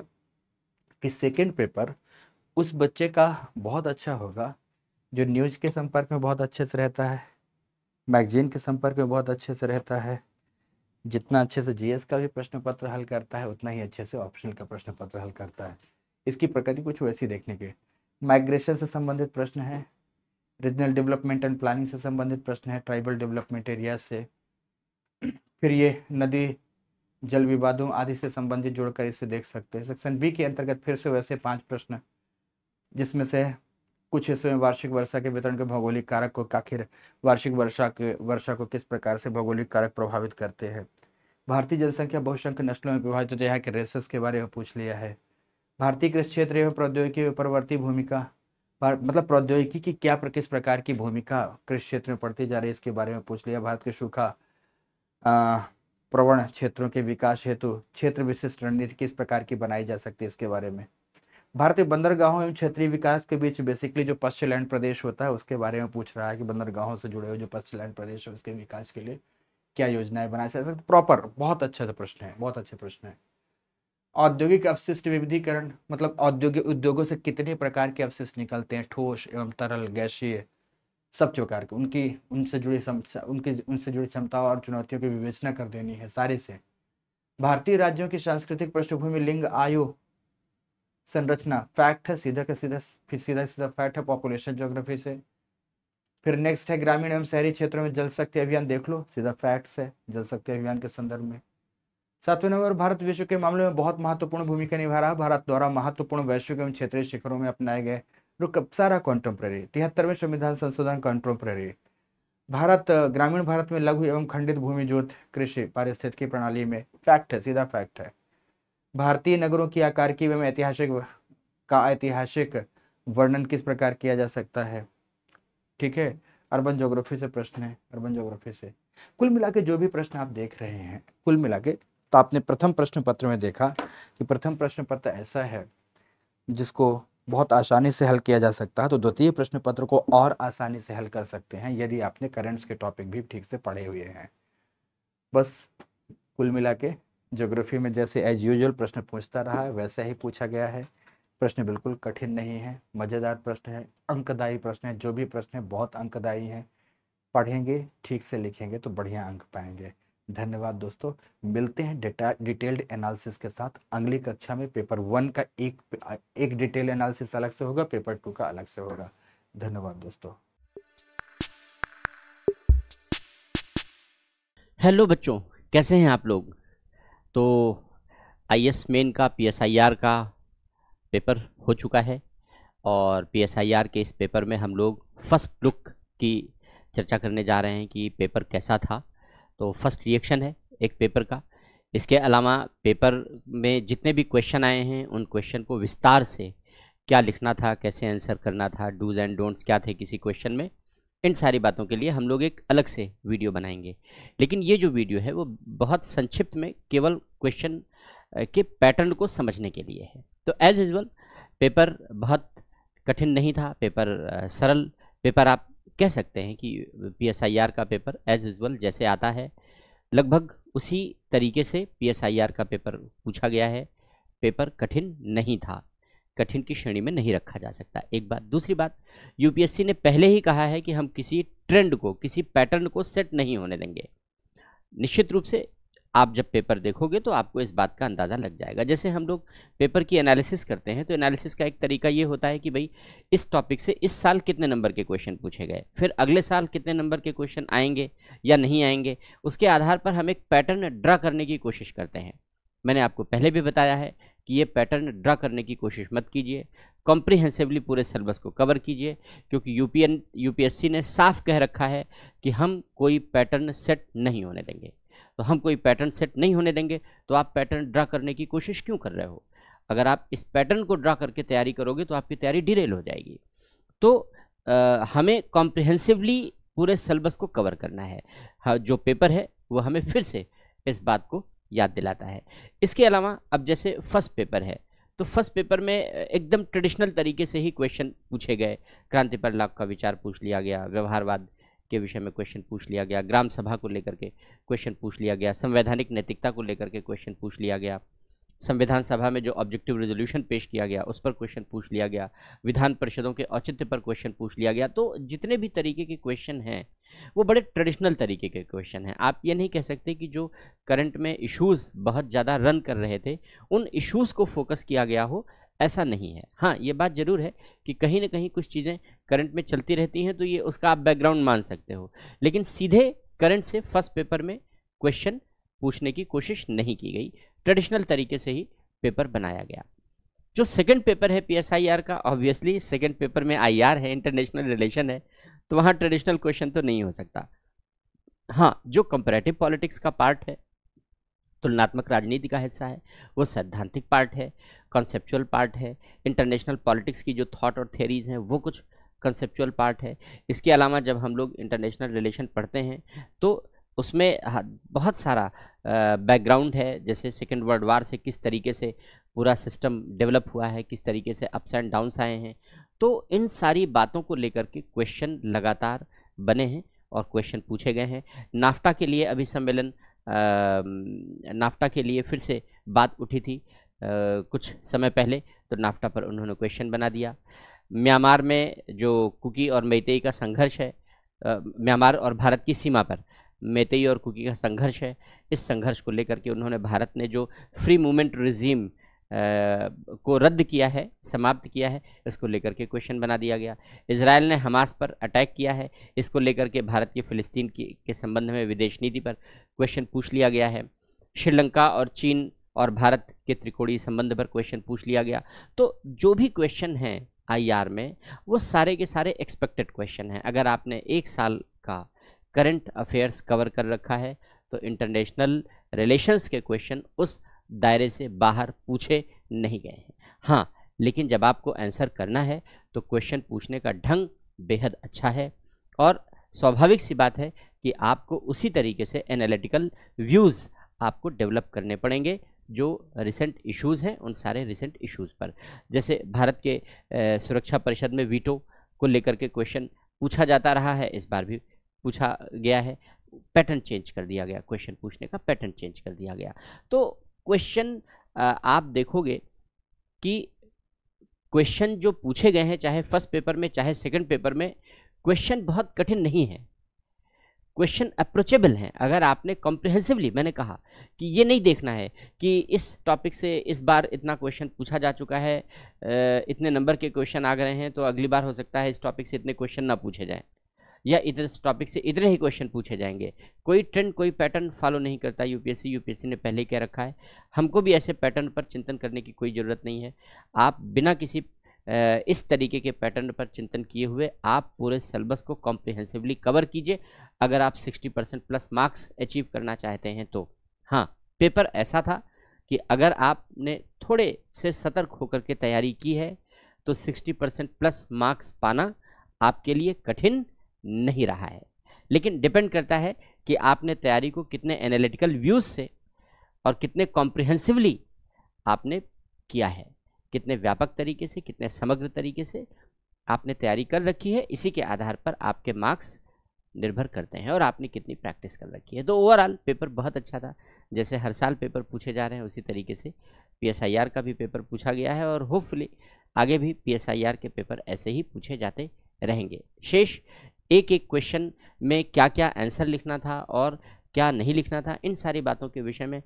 कि सेकेंड पेपर उस बच्चे का बहुत अच्छा होगा जो न्यूज के संपर्क में बहुत अच्छे से रहता है मैगजीन के संपर्क में बहुत अच्छे से रहता है जितना अच्छे से जीएस का भी प्रश्न पत्र हल करता है उतना ही अच्छे से ऑप्शनल का प्रश्न पत्र हल करता है इसकी प्रकृति कुछ वैसी देखने के माइग्रेशन से संबंधित प्रश्न है रीजनल डेवलपमेंट एंड प्लानिंग से संबंधित प्रश्न है ट्राइबल डेवलपमेंट एरिया से फिर ये नदी जल विवादों आदि से संबंधित जोड़कर इसे देख सकते हैं सेक्शन बी के अंतर्गत फिर से वैसे पांच प्रश्न जिसमें से कुछ हिस्सों में वार्षिक वर्षा के वितरण के भौगोलिक कारक को आखिर वार्षिक वर्षा के वर्षा को किस प्रकार से भौगोलिक कारक प्रभावित करते हैं भारतीय जनसंख्या बहुसंख्य नस्लों में विभाजित होते हैं के रेसेस के बारे में पूछ लिया है भारतीय कृषि क्षेत्र एवं प्रौद्योगिकी में परवर्ती भूमिका मतलब प्रौद्योगिकी की क्या किस प्रकार की भूमिका कृषि क्षेत्र में पड़ती जा रही है इसके बारे में पूछ लिया भारत के सूखा प्रवण क्षेत्रों के विकास हेतु क्षेत्र विशिष्ट रणनीति किस प्रकार की बनाई जा सकती है इसके बारे में भारतीय बंदरगाहों एवं क्षेत्रीय विकास के बीच बेसिकली जो पश्चिम लैंड प्रदेश होता है उसके बारे में पूछ रहा है कि बंदरगाहों से जुड़े हुए जो पश्चिम लैंड प्रदेश है उसके विकास के लिए क्या योजनाएं बनाई जा सकती प्रॉपर बहुत अच्छा सा प्रश्न है बहुत अच्छे प्रश्न है औद्योगिक अवशिष्ट विविधीकरण मतलब औद्योगिक उद्योगों से कितने प्रकार के अवशिष्ट निकलते हैं ठोस एवं तरल गैसीय सब प्रकार के उनकी उनसे जुड़ी उनकी उनसे जुड़ी क्षमताओं और चुनौतियों की विवेचना कर देनी है सारे से भारतीय राज्यों की सांस्कृतिक पृष्ठभूमि लिंग आयु संरचना फैक्ट है सीधा का सीधा सीधा सीधा फैक्ट है पॉपुलेशन ज्योग्राफी से फिर नेक्स्ट है ग्रामीण एवं शहरी क्षेत्रों में जल शक्ति अभियान देख लो सीधा फैक्ट्स है जल शक्ति अभियान के संदर्भ में सातवें नंबर भारत विश्व के मामले में बहुत महत्वपूर्ण भूमिका निभा रहा है भारत द्वारा महत्वपूर्ण वैश्विक एवं क्षेत्रीय शिखरों में अपनाए गए सारा कॉन्टेम्प्रेरी तिहत्तरवें संविधान संशोधन कॉन्टेम्प्रेरी भारत ग्रामीण भारत में लघु एवं खंडित भूमि जोत कृषि पारिस्थितिकी प्रणाली में फैक्ट है सीधा फैक्ट है भारतीय नगरों की की एवं ऐतिहासिक का ऐतिहासिक वर्णन किस प्रकार किया जा सकता है ठीक है अर्बन ज्योग्राफी से प्रश्न है अर्बन ज्योग्राफी से कुल मिला के जो भी प्रश्न आप देख रहे हैं कुल मिला के तो आपने प्रथम प्रश्न पत्र में देखा कि प्रथम प्रश्न पत्र ऐसा है जिसको बहुत आसानी से हल किया जा सकता है तो द्वितीय प्रश्न पत्र को और आसानी से हल कर सकते हैं यदि आपने करंट्स के टॉपिक भी ठीक से पढ़े हुए हैं बस कुल मिला के ज्योग्राफी में जैसे एज यूजल प्रश्न पूछता रहा है वैसे ही पूछा गया है प्रश्न बिल्कुल कठिन नहीं है मज़ेदार प्रश्न है अंकदायी प्रश्न है जो भी प्रश्न है बहुत अंकदायी हैं पढ़ेंगे ठीक से लिखेंगे तो बढ़िया अंक पाएंगे धन्यवाद दोस्तों मिलते हैं डेटा डिटेल्ड एनालिसिस के साथ अगली कक्षा में पेपर वन का एक एक डिटेल एनालिसिस अलग से होगा पेपर टू का अलग से होगा धन्यवाद दोस्तों हेलो बच्चों कैसे हैं आप लोग तो आई एस मेन का पी एस आई आर का पेपर हो चुका है और पी एस आई आर के इस पेपर में हम लोग फर्स्ट लुक की चर्चा करने जा रहे हैं कि पेपर कैसा था तो फर्स्ट रिएक्शन है एक पेपर का इसके अलावा पेपर में जितने भी क्वेश्चन आए हैं उन क्वेश्चन को विस्तार से क्या लिखना था कैसे आंसर करना था डूज एंड डोंट्स क्या थे किसी क्वेश्चन में इन सारी बातों के लिए हम लोग एक अलग से वीडियो बनाएंगे लेकिन ये जो वीडियो है वो बहुत संक्षिप्त में केवल क्वेश्चन के पैटर्न को समझने के लिए है तो एज यूजल पेपर बहुत कठिन नहीं था पेपर सरल पेपर आप कह सकते हैं कि पीएसआईआर का पेपर एज यूजल जैसे आता है लगभग उसी तरीके से पीएसआईआर का पेपर पूछा गया है पेपर कठिन नहीं था कठिन की श्रेणी में नहीं रखा जा सकता एक बात दूसरी बात यूपीएससी ने पहले ही कहा है कि हम किसी ट्रेंड को किसी पैटर्न को सेट नहीं होने देंगे निश्चित रूप से आप जब पेपर देखोगे तो आपको इस बात का अंदाज़ा लग जाएगा जैसे हम लोग पेपर की एनालिसिस करते हैं तो एनालिसिस का एक तरीका ये होता है कि भाई इस टॉपिक से इस साल कितने नंबर के क्वेश्चन पूछे गए फिर अगले साल कितने नंबर के क्वेश्चन आएंगे या नहीं आएंगे उसके आधार पर हम एक पैटर्न ड्रा करने की कोशिश करते हैं मैंने आपको पहले भी बताया है कि ये पैटर्न ड्रा करने की कोशिश मत कीजिए कॉम्प्रिहेंसिवली पूरे सिलेबस को कवर कीजिए क्योंकि यूपीएन यूपीएससी ने साफ कह रखा है कि हम कोई पैटर्न सेट नहीं होने देंगे तो हम कोई पैटर्न सेट नहीं होने देंगे तो आप पैटर्न ड्रा करने की कोशिश क्यों कर रहे हो अगर आप इस पैटर्न को ड्रा करके तैयारी करोगे तो आपकी तैयारी डिरेल हो जाएगी तो आ, हमें कॉम्प्रिहेंसिवली पूरे सिलेबस को कवर करना है हाँ, जो पेपर है वो हमें फिर से इस बात को याद दिलाता है इसके अलावा अब जैसे फर्स्ट पेपर है तो फर्स्ट पेपर में एकदम ट्रेडिशनल तरीके से ही क्वेश्चन पूछे गए क्रांति पर लाभ का विचार पूछ लिया गया व्यवहारवाद के विषय में क्वेश्चन पूछ लिया गया ग्राम सभा को लेकर के क्वेश्चन पूछ लिया गया संवैधानिक नैतिकता को लेकर के क्वेश्चन पूछ लिया गया संविधान सभा में जो ऑब्जेक्टिव रेजोल्यूशन पेश किया गया उस पर क्वेश्चन पूछ लिया गया विधान परिषदों के औचित्य पर क्वेश्चन पूछ लिया गया तो जितने भी तरीके के क्वेश्चन हैं वो बड़े ट्रेडिशनल तरीके के क्वेश्चन हैं आप ये नहीं कह सकते कि जो करंट में इश्यूज़ बहुत ज़्यादा रन कर रहे थे उन इश्यूज़ को फोकस किया गया हो ऐसा नहीं है हाँ ये बात ज़रूर है कि कहीं ना कहीं कुछ चीज़ें करंट में चलती रहती हैं तो ये उसका आप बैकग्राउंड मान सकते हो लेकिन सीधे करंट से फर्स्ट पेपर में क्वेश्चन पूछने की कोशिश नहीं की गई ट्रेडिशनल तरीके से ही पेपर बनाया गया जो सेकंड पेपर है पीएसआईआर का ऑब्वियसली सेकंड पेपर में आईआर है इंटरनेशनल रिलेशन है तो वहाँ ट्रेडिशनल क्वेश्चन तो नहीं हो सकता हाँ जो कंपेरेटिव पॉलिटिक्स का पार्ट है तुलनात्मक राजनीति का हिस्सा है वो सैद्धांतिक पार्ट है कॉन्सेप्चुअल पार्ट है इंटरनेशनल पॉलिटिक्स की जो थॉट और थेरीज हैं वो कुछ कंसेप्चुअल पार्ट है इसके अलावा जब हम लोग इंटरनेशनल रिलेशन पढ़ते हैं तो उसमें बहुत सारा बैकग्राउंड है जैसे सेकेंड वर्ल्ड वार से किस तरीके से पूरा सिस्टम डेवलप हुआ है किस तरीके से अप्स एंड डाउन्स आए हैं तो इन सारी बातों को लेकर के क्वेश्चन लगातार बने हैं और क्वेश्चन पूछे गए हैं नाफ्टा के लिए अभी सम्मेलन नाफ्टा के लिए फिर से बात उठी थी आ, कुछ समय पहले तो नाफ्टा पर उन्होंने क्वेश्चन बना दिया म्यांमार में जो कुकी और मेतई का संघर्ष है म्यांमार और भारत की सीमा पर मेतई और कुकी का संघर्ष है इस संघर्ष को लेकर के उन्होंने भारत ने जो फ्री मूवमेंट रिजीम को रद्द किया है समाप्त किया है इसको लेकर के क्वेश्चन बना दिया गया इसराइल ने हमास पर अटैक किया है इसको लेकर के भारत की फ़िलिस्तीन की के संबंध में विदेश नीति पर क्वेश्चन पूछ लिया गया है श्रीलंका और चीन और भारत के त्रिकोणीय संबंध पर क्वेश्चन पूछ लिया गया तो जो भी क्वेश्चन हैं आई में वो सारे के सारे एक्सपेक्टेड क्वेश्चन हैं अगर आपने एक साल का करंट अफेयर्स कवर कर रखा है तो इंटरनेशनल रिलेशंस के क्वेश्चन उस दायरे से बाहर पूछे नहीं गए हैं हाँ लेकिन जब आपको आंसर करना है तो क्वेश्चन पूछने का ढंग बेहद अच्छा है और स्वाभाविक सी बात है कि आपको उसी तरीके से एनालिटिकल व्यूज़ आपको डेवलप करने पड़ेंगे जो रिसेंट इश्यूज़ हैं उन सारे रिसेंट इश्यूज़ पर जैसे भारत के सुरक्षा परिषद में वीटो को लेकर के क्वेश्चन पूछा जाता रहा है इस बार भी पूछा गया है पैटर्न चेंज कर दिया गया क्वेश्चन पूछने का पैटर्न चेंज कर दिया गया तो क्वेश्चन आप देखोगे कि क्वेश्चन जो पूछे गए हैं चाहे फर्स्ट पेपर में चाहे सेकंड पेपर में क्वेश्चन बहुत कठिन नहीं है क्वेश्चन अप्रोचेबल हैं अगर आपने कॉम्प्रिहेंसिवली मैंने कहा कि ये नहीं देखना है कि इस टॉपिक से इस बार इतना क्वेश्चन पूछा जा चुका है इतने नंबर के क्वेश्चन आ गए हैं तो अगली बार हो सकता है इस टॉपिक से इतने क्वेश्चन ना पूछे जाएँ या इधर टॉपिक से इधर ही क्वेश्चन पूछे जाएंगे कोई ट्रेंड कोई पैटर्न फॉलो नहीं करता यूपीएससी यूपीएससी ने पहले क्या रखा है हमको भी ऐसे पैटर्न पर चिंतन करने की कोई ज़रूरत नहीं है आप बिना किसी इस तरीके के पैटर्न पर चिंतन किए हुए आप पूरे सिलेबस को कॉम्प्रिहेंसिवली कवर कीजिए अगर आप sixty percent plus marks achieve करना चाहते हैं तो हाँ पेपर ऐसा था कि अगर आपने थोड़े से सतर्क होकर के तैयारी की है तो 60 परसेंट प्लस मार्क्स पाना आपके लिए कठिन नहीं रहा है लेकिन डिपेंड करता है कि आपने तैयारी को कितने एनालिटिकल व्यूज से और कितने कॉम्प्रिहेंसिवली आपने किया है कितने व्यापक तरीके से कितने समग्र तरीके से आपने तैयारी कर रखी है इसी के आधार पर आपके मार्क्स निर्भर करते हैं और आपने कितनी प्रैक्टिस कर रखी है तो ओवरऑल पेपर बहुत अच्छा था जैसे हर साल पेपर पूछे जा रहे हैं उसी तरीके से पीएसआईआर का भी पेपर पूछा गया है और होपफुली आगे भी पीएसआईआर के पेपर ऐसे ही पूछे जाते रहेंगे शेष एक एक क्वेश्चन में क्या क्या आंसर लिखना था और क्या नहीं लिखना था इन सारी बातों के विषय में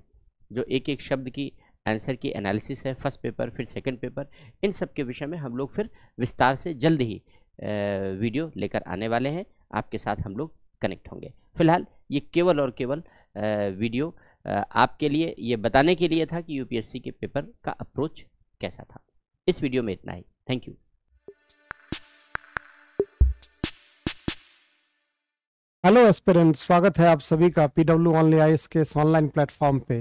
जो एक एक शब्द की आंसर की एनालिसिस है फर्स्ट पेपर फिर सेकंड पेपर इन सब के विषय में हम लोग फिर विस्तार से जल्द ही वीडियो लेकर आने वाले हैं आपके साथ हम लोग कनेक्ट होंगे फिलहाल ये केवल और केवल वीडियो आपके लिए ये बताने के लिए था कि यूपीएससी के पेपर का अप्रोच कैसा था इस वीडियो में इतना ही थैंक यू हेलो एस्पेरेंट स्वागत है आप सभी का पीडब्ल्यू ऑनली आई के इस ऑनलाइन प्लेटफॉर्म पे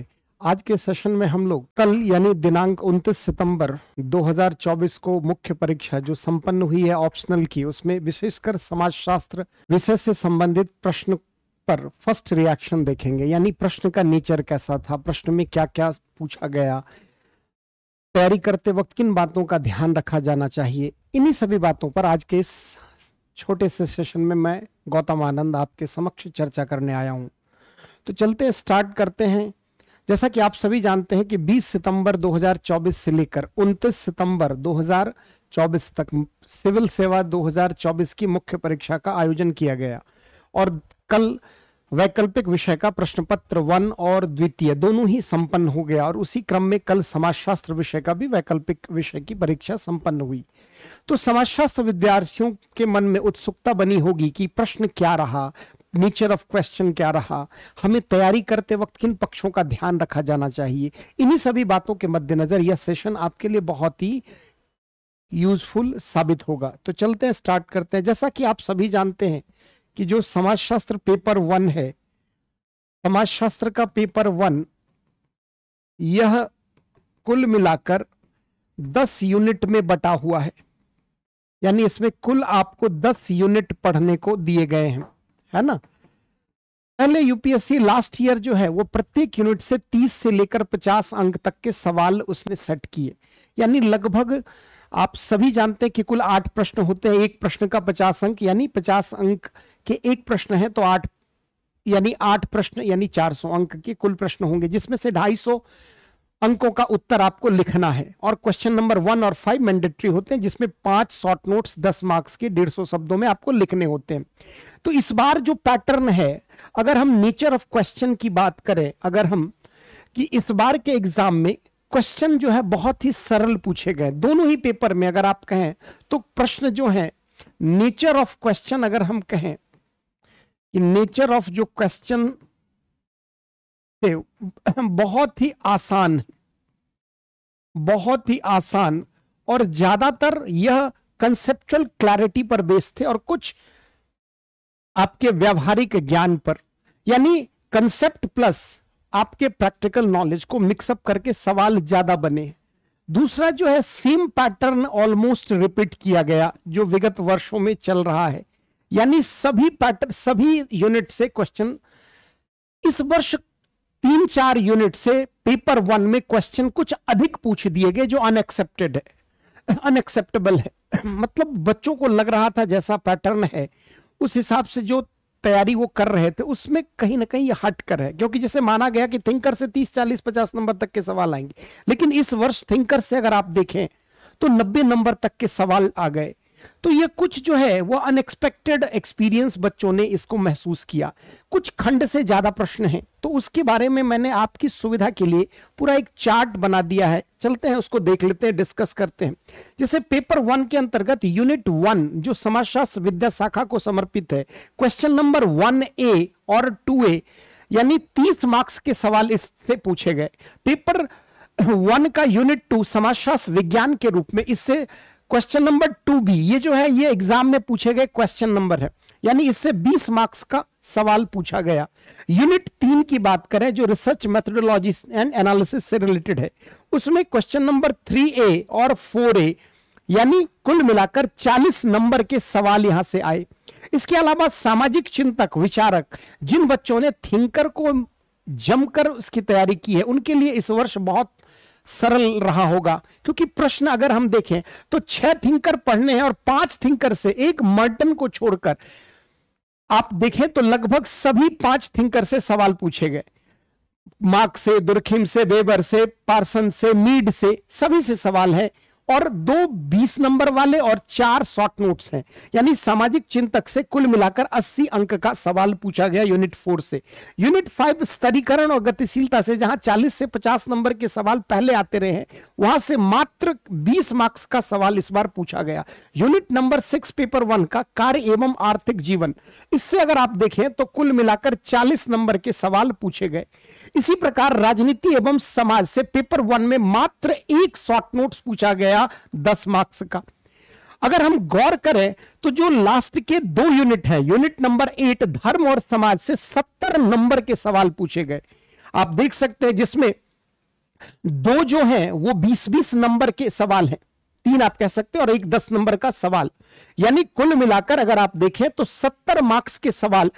आज के सेशन में हम लोग कल यानी दिनांक 29 सितंबर 2024 को मुख्य परीक्षा जो संपन्न हुई है ऑप्शनल की उसमें विशेषकर समाजशास्त्र विषय से संबंधित प्रश्न पर फर्स्ट रिएक्शन देखेंगे यानी प्रश्न का नेचर कैसा था प्रश्न में क्या क्या पूछा गया तैयारी करते वक्त किन बातों का ध्यान रखा जाना चाहिए इन्हीं सभी बातों पर आज के इस छोटे से सेशन में मैं गौतम आनंद आपके समक्ष चर्चा करने आया हूं तो चलते स्टार्ट करते हैं जैसा कि आप सभी जानते हैं कि 20 सितंबर 2024 से लेकर 29 सितंबर 2024 तक सिविल सेवा 2024 की मुख्य परीक्षा का आयोजन किया गया और कल वैकल्पिक विषय का प्रश्न पत्र वन और द्वितीय दोनों ही संपन्न हो गया और उसी क्रम में कल समाजशास्त्र विषय का भी वैकल्पिक विषय की परीक्षा संपन्न हुई तो समाजशास्त्र विद्यार्थियों के मन में उत्सुकता बनी होगी कि प्रश्न क्या रहा नेचर ऑफ क्वेश्चन क्या रहा हमें तैयारी करते वक्त किन पक्षों का ध्यान रखा जाना चाहिए इन्हीं सभी बातों के मद्देनजर यह सेशन आपके लिए बहुत ही यूजफुल साबित होगा तो चलते हैं स्टार्ट करते हैं जैसा कि आप सभी जानते हैं कि जो समाजशास्त्र पेपर वन है समाजशास्त्र का पेपर वन यह कुल मिलाकर दस यूनिट में बटा हुआ है यानी इसमें कुल आपको दस यूनिट पढ़ने को दिए गए हैं है ना पहले यूपीएससी लास्ट ईयर जो है वो प्रत्येक यूनिट से 30 से लेकर 50 अंक तक के सवाल उसने सेट किए यानी लगभग आप सभी जानते हैं कि कुल आठ प्रश्न होते हैं एक प्रश्न का 50 अंक यानी 50 अंक कि एक प्रश्न है तो आठ यानी आठ प्रश्न यानी 400 अंक के कुल प्रश्न होंगे जिसमें से 250 अंकों का उत्तर आपको लिखना है और क्वेश्चन नंबर वन और फाइव मैंडेटरी होते हैं जिसमें पांच शॉर्ट नोट्स दस मार्क्स के डेढ़ सौ शब्दों में आपको लिखने होते हैं तो इस बार जो पैटर्न है अगर हम नेचर ऑफ क्वेश्चन की बात करें अगर हम कि इस बार के एग्जाम में क्वेश्चन जो है बहुत ही सरल पूछे गए दोनों ही पेपर में अगर आप कहें तो प्रश्न जो है नेचर ऑफ क्वेश्चन अगर हम कहें कि नेचर ऑफ जो क्वेश्चन थे बहुत ही आसान बहुत ही आसान और ज्यादातर यह कंसेप्चुअल क्लैरिटी पर बेस्ड थे और कुछ आपके व्यवहारिक ज्ञान पर यानी कंसेप्ट प्लस आपके प्रैक्टिकल नॉलेज को मिक्सअप करके सवाल ज्यादा बने दूसरा जो है सेम पैटर्न ऑलमोस्ट रिपीट किया गया जो विगत वर्षों में चल रहा है यानी सभी पैटर्न सभी यूनिट से क्वेश्चन इस वर्ष तीन चार यूनिट से पेपर वन में क्वेश्चन कुछ अधिक पूछ दिए गए जो अनएक्सेप्टेड है अनएक्सेप्टेबल है मतलब बच्चों को लग रहा था जैसा पैटर्न है उस हिसाब से जो तैयारी वो कर रहे थे उसमें कहीं ना कहीं ये हट कर है क्योंकि जैसे माना गया कि थिंकर से 30 40 50 नंबर तक के सवाल आएंगे लेकिन इस वर्ष थिंकर से अगर आप देखें तो 90 नंबर तक के सवाल आ गए तो ये कुछ जो है वो अनएक्सपेक्टेड एक्सपीरियंस बच्चों ने इसको महसूस किया कुछ खंड से ज़्यादा प्रश्न हैं तो उसके बारे में मैंने आपकी सुविधा के लिए पूरा एक चार्ट बना दिया है चलते हैं उसको देख लेते हैं डिस्कस करते हैं जैसे पेपर वन के अंतर्गत यूनिट वन जो समाजशास्त्र विद्या शाखा को समर्पित है क्वेश्चन नंबर वन ए और टू ए यानी तीस मार्क्स के सवाल इससे पूछे गए पेपर वन का यूनिट टू समाजशास्त्र विज्ञान के रूप में इससे क्वेश्चन नंबर टू बी ये जो है ये एग्जाम में पूछे गए क्वेश्चन नंबर है यानी इससे 20 मार्क्स का सवाल पूछा गया यूनिट तीन की बात करें जो रिसर्च मेथडोलॉजी एंड एनालिसिस से रिलेटेड है उसमें क्वेश्चन नंबर थ्री ए और फोर ए यानी कुल मिलाकर 40 नंबर के सवाल यहां से आए इसके अलावा सामाजिक चिंतक विचारक जिन बच्चों ने थिंकर को जमकर उसकी तैयारी की है उनके लिए इस वर्ष बहुत सरल रहा होगा क्योंकि प्रश्न अगर हम देखें तो छह थिंकर पढ़ने हैं और पांच थिंकर से एक मर्टन को छोड़कर आप देखें तो लगभग सभी पांच थिंकर से सवाल पूछे गए मार्क से दुर्खिम से बेबर से पार्सन से मीड से सभी से सवाल है और दो बीस नंबर वाले और चार शॉर्ट नोट्स हैं यानी सामाजिक चिंतक से कुल मिलाकर 80 अंक का सवाल पूछा गया यूनिट फोर से यूनिट फाइव स्तरीकरण और गतिशीलता से जहां 40 से 50 नंबर के सवाल पहले आते रहे हैं वहां से मात्र 20 मार्क्स का सवाल इस बार पूछा गया unit number six paper one का कार्य एवं आर्थिक जीवन इससे अगर आप देखें तो कुल मिलाकर चालीस नंबर के सवाल पूछे गए इसी प्रकार राजनीति एवं समाज से पेपर वन में मात्र एक शॉर्ट नोट्स पूछा गया दस मार्क्स का अगर हम गौर करें तो जो लास्ट के दो यूनिट है यूनिट नंबर एट धर्म और समाज से सत्तर नंबर के सवाल पूछे गए आप देख सकते हैं जिसमें दो जो हैं वो बीस बीस नंबर के सवाल हैं तीन आप कह सकते हैं और एक दस नंबर का सवाल यानी कुल मिलाकर अगर आप देखें तो सत्तर मार्क्स के सवाल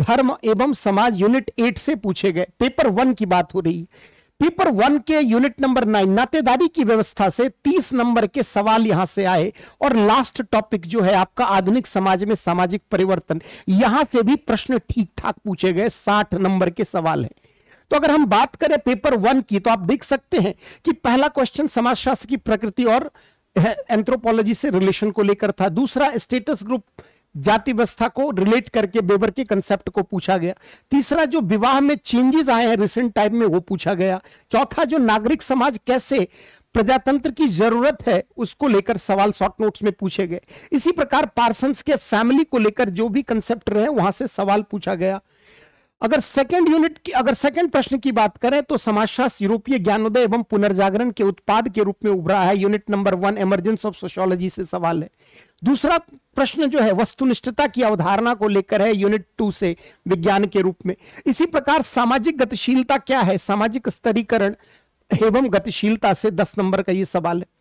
धर्म एवं समाज यूनिट एट से पूछे गए पेपर वन की बात हो रही पेपर वन के यूनिट नंबर नाइन नातेदारी की व्यवस्था से तीस नंबर के सवाल यहां से आए और लास्ट टॉपिक जो है आपका आधुनिक समाज में सामाजिक परिवर्तन यहां से भी प्रश्न ठीक ठाक पूछे गए साठ नंबर के सवाल है तो अगर हम बात करें पेपर वन की तो आप देख सकते हैं कि पहला क्वेश्चन समाजशास्त्र की प्रकृति और एंथ्रोपोलॉजी से रिलेशन को लेकर था दूसरा स्टेटस ग्रुप जाति व्यवस्था को रिलेट करके बेबर के कंसेप्ट को पूछा गया तीसरा जो विवाह में चेंजेस आए हैं रिसेंट टाइम में वो पूछा गया चौथा जो नागरिक समाज कैसे प्रजातंत्र की जरूरत है उसको लेकर सवाल शॉर्ट नोट्स में पूछे गए इसी प्रकार पार्सन्स के फैमिली को लेकर जो भी कंसेप्ट रहे वहां से सवाल पूछा गया अगर सेकंड यूनिट की अगर सेकंड प्रश्न की बात करें तो समाजशास्त्र यूरोपीय ज्ञानोदय एवं पुनर्जागरण के उत्पाद के रूप में उभरा है unit number one emergence of sociology से सवाल है दूसरा प्रश्न जो है वस्तुनिष्ठता की अवधारणा को लेकर है यूनिट टू से विज्ञान के रूप में इसी प्रकार सामाजिक गतिशीलता क्या है सामाजिक स्तरीकरण एवं गतिशीलता से दस नंबर का ये सवाल है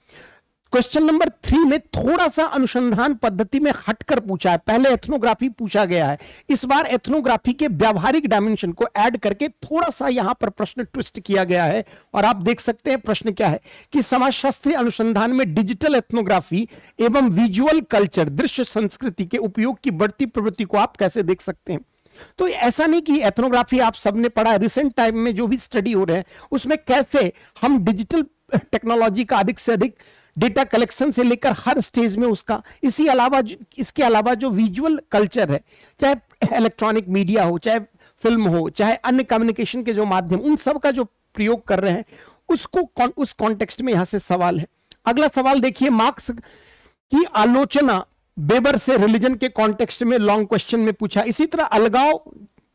क्वेश्चन नंबर थ्री में थोड़ा सा अनुसंधान पद्धति में हटकर पूछा है पहले एथनोग्राफी पूछा गया है इस बार एथनोग्राफी के व्यावहारिक डायमेंशन को ऐड करके थोड़ा सा यहां पर प्रश्न ट्विस्ट किया गया है और आप देख सकते हैं प्रश्न क्या है कि समाजशास्त्री अनुसंधान में डिजिटल एथनोग्राफी एवं विजुअल कल्चर दृश्य संस्कृति के उपयोग की बढ़ती प्रवृत्ति को आप कैसे देख सकते हैं तो ऐसा नहीं कि एथनोग्राफी आप सबने पढ़ा रिसेंट टाइम में जो भी स्टडी हो रहे हैं उसमें कैसे हम डिजिटल टेक्नोलॉजी का अधिक से अधिक डेटा कलेक्शन से लेकर हर स्टेज में उसका इसी अलावा इसके अलावा जो विजुअल कल्चर है चाहे इलेक्ट्रॉनिक मीडिया हो चाहे फिल्म हो चाहे अन्य कम्युनिकेशन के जो माध्यम उन सब का जो प्रयोग कर रहे हैं उसको उस कॉन्टेक्स्ट में यहां से सवाल है अगला सवाल देखिए मार्क्स की आलोचना बेबर से रिलीजन के कॉन्टेक्स्ट में लॉन्ग क्वेश्चन में पूछा इसी तरह अलगाव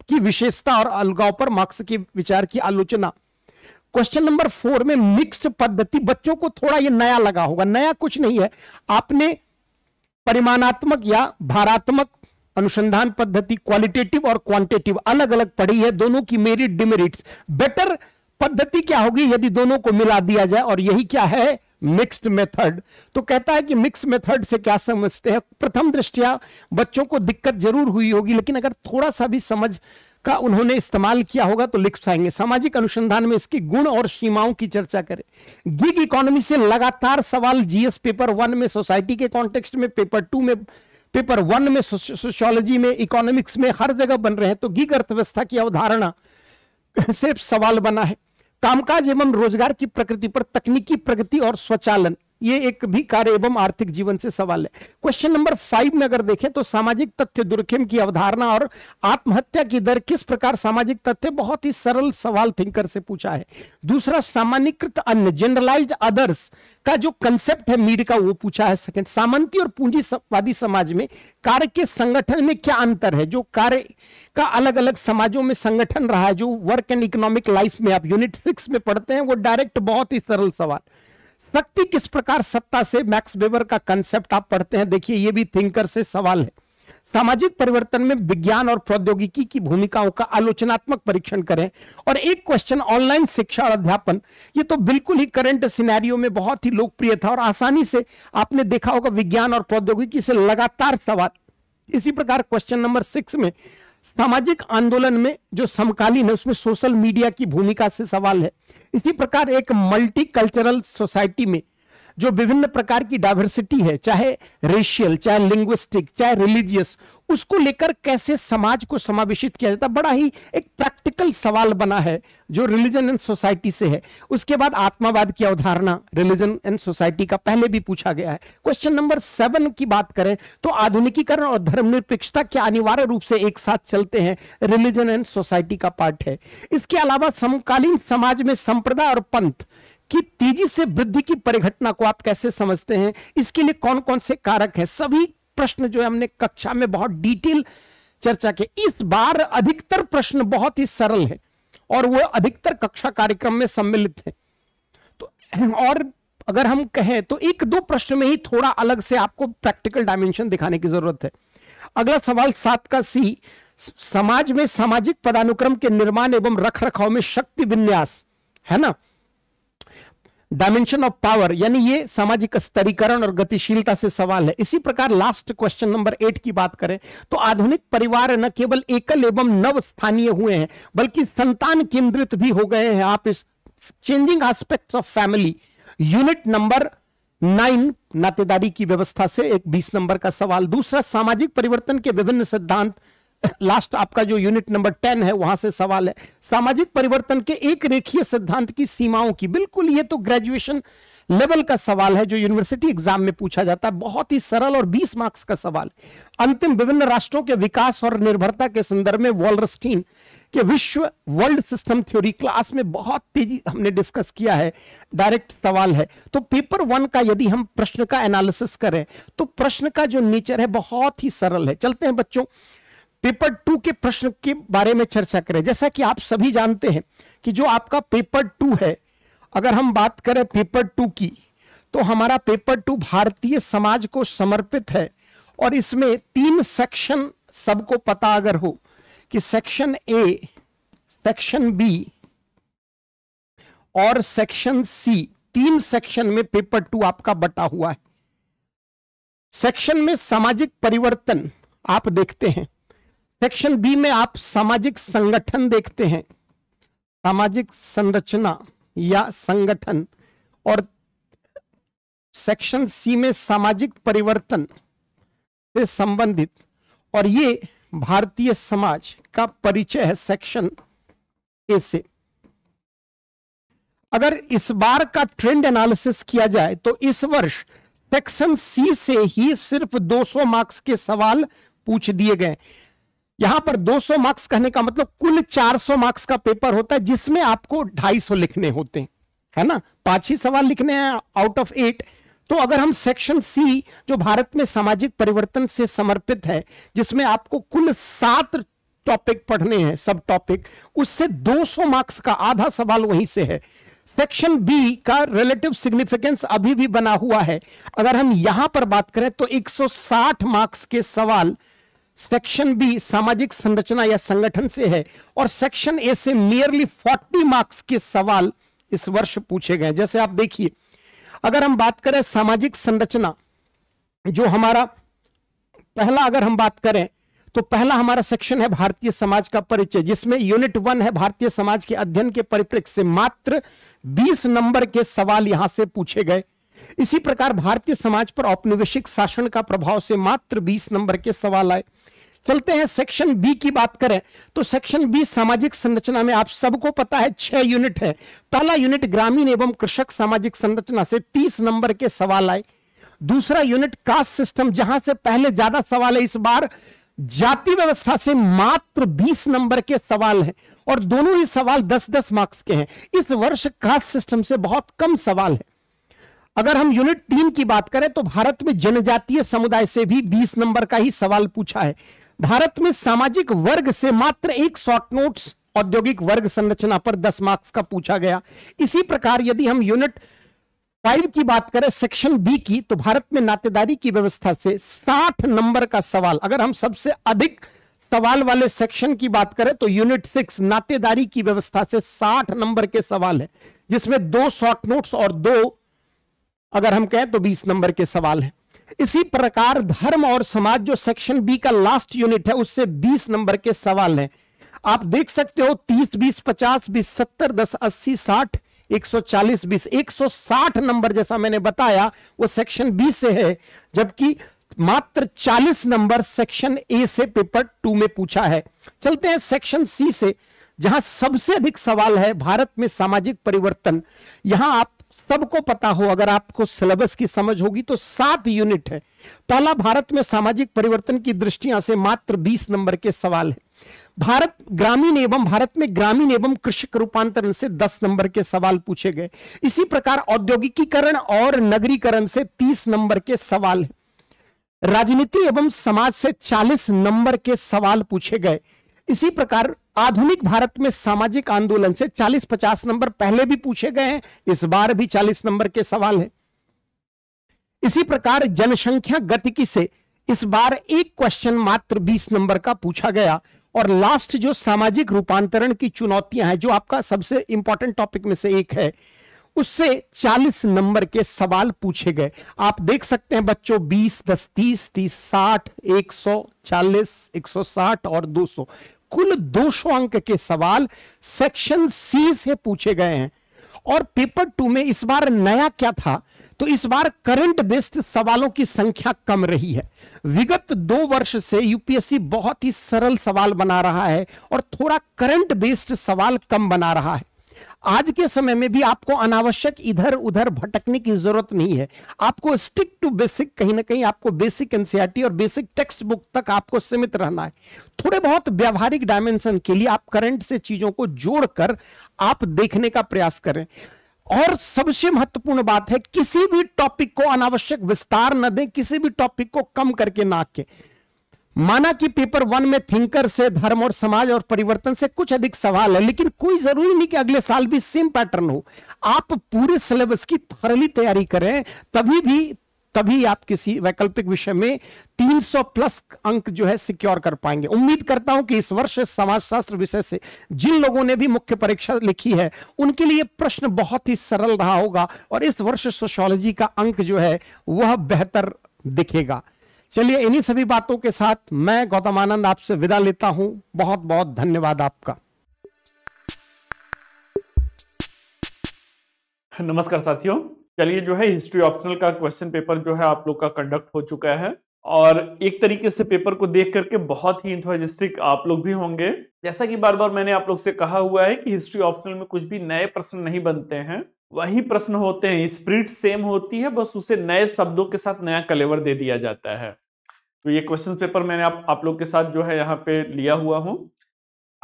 की विशेषता और अलगाव पर मार्क्स के विचार की आलोचना क्वेश्चन नंबर फोर में मिक्स्ड पद्धति बच्चों को थोड़ा ये नया लगा होगा नया कुछ नहीं है आपने परिमाणात्मक या भारात्मक अनुसंधान पद्धति क्वालिटेटिव और क्वांटिटेटिव अलग अलग पढ़ी है दोनों की मेरिट डिमेरिट्स बेटर पद्धति क्या होगी यदि दोनों को मिला दिया जाए और यही क्या है मिक्स्ड मेथड तो कहता है कि मिक्स मेथड से क्या समझते हैं प्रथम दृष्टिया बच्चों को दिक्कत जरूर हुई होगी लेकिन अगर थोड़ा सा भी समझ का उन्होंने इस्तेमाल किया होगा तो लिख पाएंगे सामाजिक अनुसंधान में इसके गुण और सीमाओं की चर्चा करें गिग इकोनॉमी से लगातार सवाल जीएस पेपर वन में सोसाइटी के कॉन्टेक्स्ट में पेपर टू में पेपर वन में सोशियोलॉजी में इकोनॉमिक्स में हर जगह बन रहे हैं तो गिग अर्थव्यवस्था की अवधारणा से सवाल बना है कामकाज एवं रोजगार की प्रकृति पर तकनीकी प्रगति और स्वचालन ये एक भी कार्य एवं आर्थिक जीवन से सवाल है क्वेश्चन नंबर फाइव में अगर देखें तो सामाजिक तथ्य दुर्खेम की अवधारणा और आत्महत्या की दर किस प्रकार सामाजिक तथ्य बहुत ही सरल सवाल थिंकर से पूछा है दूसरा सामान्यकृत अन्य जनरलाइज अदर्स का जो कंसेप्ट है मीड का वो पूछा है सेकंड सामंती और पूंजीवादी समाज में कार्य के संगठन में क्या अंतर है जो कार्य का अलग अलग समाजों में संगठन रहा है जो वर्क एंड इकोनॉमिक लाइफ में आप यूनिट सिक्स में पढ़ते हैं वो डायरेक्ट बहुत ही सरल सवाल शक्ति किस प्रकार सत्ता से मैक्स वेबर का कंसेप्ट आप पढ़ते हैं देखिए ये भी थिंकर से सवाल है सामाजिक परिवर्तन में विज्ञान और प्रौद्योगिकी की भूमिकाओं का आलोचनात्मक परीक्षण करें और एक क्वेश्चन ऑनलाइन शिक्षा और अध्यापन ये तो बिल्कुल ही करंट सिनेरियो में बहुत ही लोकप्रिय था और आसानी से आपने देखा होगा विज्ञान और प्रौद्योगिकी से लगातार सवाल इसी प्रकार क्वेश्चन नंबर सिक्स में सामाजिक आंदोलन में जो समकालीन है उसमें सोशल मीडिया की भूमिका से सवाल है इसी प्रकार एक मल्टीकल्चरल सोसाइटी में जो विभिन्न प्रकार की डाइवर्सिटी है चाहे रेशियल चाहे लिंग्विस्टिक चाहे रिलीजियस उसको लेकर कैसे समाज को समावेशित किया जाता बड़ा ही एक प्रैक्टिकल सवाल बना है जो रिलीजन एंड सोसाइटी से है उसके बाद आत्मावाद की अवधारणा रिलीजन एंड सोसाइटी का पहले भी पूछा गया है क्वेश्चन नंबर सेवन की बात करें तो आधुनिकीकरण और धर्मनिरपेक्षता क्या अनिवार्य रूप से एक साथ चलते हैं रिलीजन एंड सोसाइटी का पार्ट है इसके अलावा समकालीन समाज में संप्रदाय और पंथ कि तेजी से वृद्धि की परिघटना को आप कैसे समझते हैं इसके लिए कौन कौन से कारक हैं सभी प्रश्न जो है हमने कक्षा में बहुत डिटेल चर्चा के इस बार अधिकतर प्रश्न बहुत ही सरल है और वो अधिकतर कक्षा कार्यक्रम में सम्मिलित है तो और अगर हम कहें तो एक दो प्रश्न में ही थोड़ा अलग से आपको प्रैक्टिकल डायमेंशन दिखाने की जरूरत है अगला सवाल सात का सी समाज में सामाजिक पदानुक्रम के निर्माण एवं रखरखाव में शक्ति विन्यास है ना डायमेंशन ऑफ पावर यानी ये सामाजिक स्तरीकरण और गतिशीलता से सवाल है इसी प्रकार लास्ट क्वेश्चन नंबर एट की बात करें तो आधुनिक परिवार न केवल एकल एवं नव स्थानीय हुए हैं बल्कि संतान केंद्रित भी हो गए हैं आप इस changing aspects of family unit number nine नातेदारी की व्यवस्था से एक बीस नंबर का सवाल दूसरा सामाजिक परिवर्तन के विभिन्न सिद्धांत लास्ट आपका जो यूनिट नंबर टेन है वहां से सवाल है सामाजिक परिवर्तन के एक रेखीय सिद्धांत की सीमाओं की बिल्कुल ये तो ग्रेजुएशन लेवल का सवाल है जो यूनिवर्सिटी एग्जाम में पूछा जाता है बहुत ही सरल और 20 मार्क्स का सवाल अंतिम विभिन्न राष्ट्रों के विकास और निर्भरता के संदर्भ में वॉलरस्टीन के विश्व वर्ल्ड सिस्टम थ्योरी क्लास में बहुत तेजी हमने डिस्कस किया है डायरेक्ट सवाल है तो पेपर वन का यदि हम प्रश्न का एनालिसिस करें तो प्रश्न का जो नेचर है बहुत ही सरल है चलते हैं बच्चों पेपर टू के प्रश्न के बारे में चर्चा करें जैसा कि आप सभी जानते हैं कि जो आपका पेपर टू है अगर हम बात करें पेपर टू की तो हमारा पेपर टू भारतीय समाज को समर्पित है और इसमें तीन सेक्शन सबको पता अगर हो कि सेक्शन ए सेक्शन बी और सेक्शन सी तीन सेक्शन में पेपर टू आपका बटा हुआ है सेक्शन में सामाजिक परिवर्तन आप देखते हैं सेक्शन बी में आप सामाजिक संगठन देखते हैं सामाजिक संरचना या संगठन और सेक्शन सी में सामाजिक परिवर्तन से संबंधित और ये भारतीय समाज का परिचय है सेक्शन ए से अगर इस बार का ट्रेंड एनालिसिस किया जाए तो इस वर्ष सेक्शन सी से ही सिर्फ 200 मार्क्स के सवाल पूछ दिए गए यहां पर 200 मार्क्स कहने का मतलब कुल 400 मार्क्स का पेपर होता है जिसमें आपको 250 लिखने होते हैं है ना पांच ही सवाल लिखने हैं आउट ऑफ एट तो अगर हम सेक्शन सी जो भारत में सामाजिक परिवर्तन से समर्पित है जिसमें आपको कुल सात टॉपिक पढ़ने हैं सब टॉपिक उससे 200 मार्क्स का आधा सवाल वहीं से है सेक्शन बी का रिलेटिव सिग्निफिकेंस अभी भी बना हुआ है अगर हम यहां पर बात करें तो 160 मार्क्स के सवाल सेक्शन बी सामाजिक संरचना या संगठन से है और सेक्शन ए से नियरली 40 मार्क्स के सवाल इस वर्ष पूछे गए जैसे आप देखिए अगर हम बात करें सामाजिक संरचना जो हमारा पहला अगर हम बात करें तो पहला हमारा सेक्शन है भारतीय समाज का परिचय जिसमें यूनिट वन है भारतीय समाज के अध्ययन के परिप्रेक्ष्य से मात्र 20 नंबर के सवाल यहां से पूछे गए इसी प्रकार भारतीय समाज पर औपनिवेशिक शासन का प्रभाव से मात्र 20 नंबर के सवाल आए चलते हैं सेक्शन बी की बात करें तो सेक्शन बी सामाजिक संरचना में आप सबको पता है छह यूनिट है पहला यूनिट ग्रामीण एवं कृषक सामाजिक संरचना से तीस नंबर के सवाल आए दूसरा यूनिट कास्ट सिस्टम जहां से पहले ज्यादा सवाल है इस बार जाति व्यवस्था से मात्र 20 नंबर के सवाल हैं और दोनों ही सवाल 10-10 मार्क्स के हैं इस वर्ष कास्ट सिस्टम से बहुत कम सवाल है अगर हम यूनिट तीन की बात करें तो भारत में जनजातीय समुदाय से भी 20 नंबर का ही सवाल पूछा है भारत में सामाजिक वर्ग से मात्र एक शॉर्ट नोट्स औद्योगिक वर्ग संरचना पर 10 मार्क्स का पूछा गया इसी प्रकार यदि हम यूनिट फाइव की बात करें सेक्शन बी की तो भारत में नातेदारी की व्यवस्था से साठ नंबर का सवाल अगर हम सबसे अधिक सवाल वाले सेक्शन की बात करें तो यूनिट सिक्स नातेदारी की व्यवस्था से साठ नंबर के सवाल है जिसमें दो शॉर्ट नोट्स और दो अगर हम कहें तो 20 नंबर के सवाल है इसी प्रकार धर्म और समाज जो सेक्शन बी का लास्ट यूनिट है उससे 20 नंबर के सवाल हैं आप देख सकते हो 30 20 अस्सी साठ एक सौ चालीस बीस एक सौ साठ नंबर जैसा मैंने बताया वो सेक्शन बी से है जबकि मात्र 40 नंबर सेक्शन ए से पेपर टू में पूछा है चलते हैं सेक्शन सी से जहां सबसे अधिक सवाल है भारत में सामाजिक परिवर्तन यहां आप सबको पता हो अगर आपको सिलेबस की समझ होगी तो सात यूनिट है पहला भारत में सामाजिक परिवर्तन की दृष्टिया से मात्र बीस नंबर के सवाल है भारत ग्रामीण एवं भारत में ग्रामीण एवं कृषक रूपांतरण से 10 नंबर के सवाल पूछे गए इसी प्रकार औद्योगिकीकरण और नगरीकरण से 30 नंबर के सवाल राजनीति एवं समाज से चालीस नंबर के सवाल पूछे गए इसी प्रकार आधुनिक भारत में सामाजिक आंदोलन से 40-50 नंबर पहले भी पूछे गए हैं इस बार भी 40 नंबर के सवाल है इसी प्रकार जनसंख्या गतिकी से इस बार एक क्वेश्चन मात्र 20 नंबर का पूछा गया और लास्ट जो सामाजिक रूपांतरण की चुनौतियां हैं जो आपका सबसे इंपॉर्टेंट टॉपिक में से एक है उससे 40 नंबर के सवाल पूछे गए आप देख सकते हैं बच्चों 20, 10, 30, 30, 60, सौ 160 और 200 कुल 200 अंक के सवाल सेक्शन सी से पूछे गए हैं और पेपर टू में इस बार नया क्या था तो इस बार करंट बेस्ड सवालों की संख्या कम रही है विगत दो वर्ष से यूपीएससी बहुत ही सरल सवाल बना रहा है और थोड़ा करंट बेस्ड सवाल कम बना रहा है आज के समय में भी आपको अनावश्यक इधर उधर भटकने की जरूरत नहीं है आपको स्टिक टू बेसिक कहीं ना कहीं आपको बेसिक एनसीआरटी और बेसिक टेक्स्ट बुक तक आपको सीमित रहना है थोड़े बहुत व्यावहारिक डायमेंशन के लिए आप करंट से चीजों को जोड़कर आप देखने का प्रयास करें और सबसे महत्वपूर्ण बात है किसी भी टॉपिक को अनावश्यक विस्तार न दें किसी भी टॉपिक को कम करके ना के माना कि पेपर वन में थिंकर से धर्म और समाज और परिवर्तन से कुछ अधिक सवाल है लेकिन कोई जरूरी नहीं कि अगले साल भी सेम पैटर्न हो आप पूरे सिलेबस की थरली तैयारी करें तभी भी तभी आप किसी वैकल्पिक विषय में 300 प्लस अंक जो है सिक्योर कर पाएंगे उम्मीद करता हूं कि इस वर्ष समाजशास्त्र विषय से जिन लोगों ने भी मुख्य परीक्षा लिखी है उनके लिए प्रश्न बहुत ही सरल रहा होगा और इस वर्ष सोशोलॉजी का अंक जो है वह बेहतर दिखेगा चलिए इन्हीं सभी बातों के साथ मैं गौतम आनंद आपसे विदा लेता हूं बहुत बहुत धन्यवाद आपका नमस्कार साथियों चलिए जो है हिस्ट्री ऑप्शनल का क्वेश्चन पेपर जो है आप लोग का कंडक्ट हो चुका है और एक तरीके से पेपर को देख करके बहुत ही इंथोजिस्टिक आप लोग भी होंगे जैसा कि बार बार मैंने आप लोग से कहा हुआ है कि हिस्ट्री ऑप्शनल में कुछ भी नए प्रश्न नहीं बनते हैं वही प्रश्न होते हैं स्प्रिट सेम होती है बस उसे नए शब्दों के साथ नया कलेवर दे दिया जाता है तो ये क्वेश्चन पेपर मैंने आप आप लोग के साथ जो है यहाँ पे लिया हुआ हूँ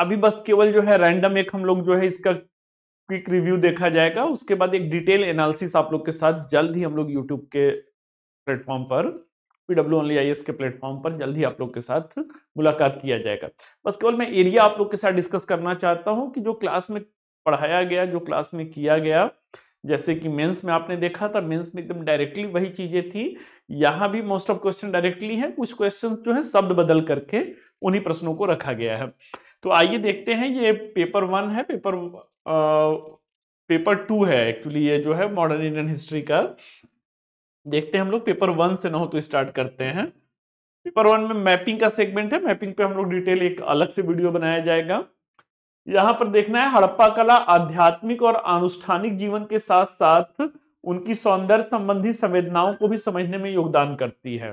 अभी बस केवल जो है रैंडम एक हम लोग जो है इसका क्विक रिव्यू देखा जाएगा उसके बाद एक डिटेल एनालिसिस आप लोग के साथ जल्द ही हम लोग यूट्यूब के प्लेटफॉर्म पर पीडब्ल्यू ओनली आई के प्लेटफॉर्म पर जल्द ही आप लोग के साथ मुलाकात किया जाएगा बस केवल मैं एरिया आप लोग के साथ डिस्कस करना चाहता हूँ कि जो क्लास में पढ़ाया गया जो क्लास में किया गया जैसे कि मेंस में आपने देखा था मेंस में एकदम डायरेक्टली वही चीजें थी यहाँ भी मोस्ट ऑफ क्वेश्चन डायरेक्टली है कुछ क्वेश्चन जो है शब्द बदल करके उन्हीं प्रश्नों को रखा गया है तो आइए देखते हैं ये पेपर वन है पेपर आ, पेपर टू है एक्चुअली ये जो है मॉडर्न इंडियन हिस्ट्री का देखते हैं हम लोग पेपर वन से ना हो तो स्टार्ट करते हैं पेपर वन में मैपिंग का सेगमेंट है मैपिंग पे हम लोग डिटेल एक अलग से वीडियो बनाया जाएगा यहां पर देखना है हड़प्पा कला आध्यात्मिक और अनुष्ठानिक जीवन के साथ साथ उनकी सौंदर्य संबंधी संवेदनाओं को भी समझने में योगदान करती है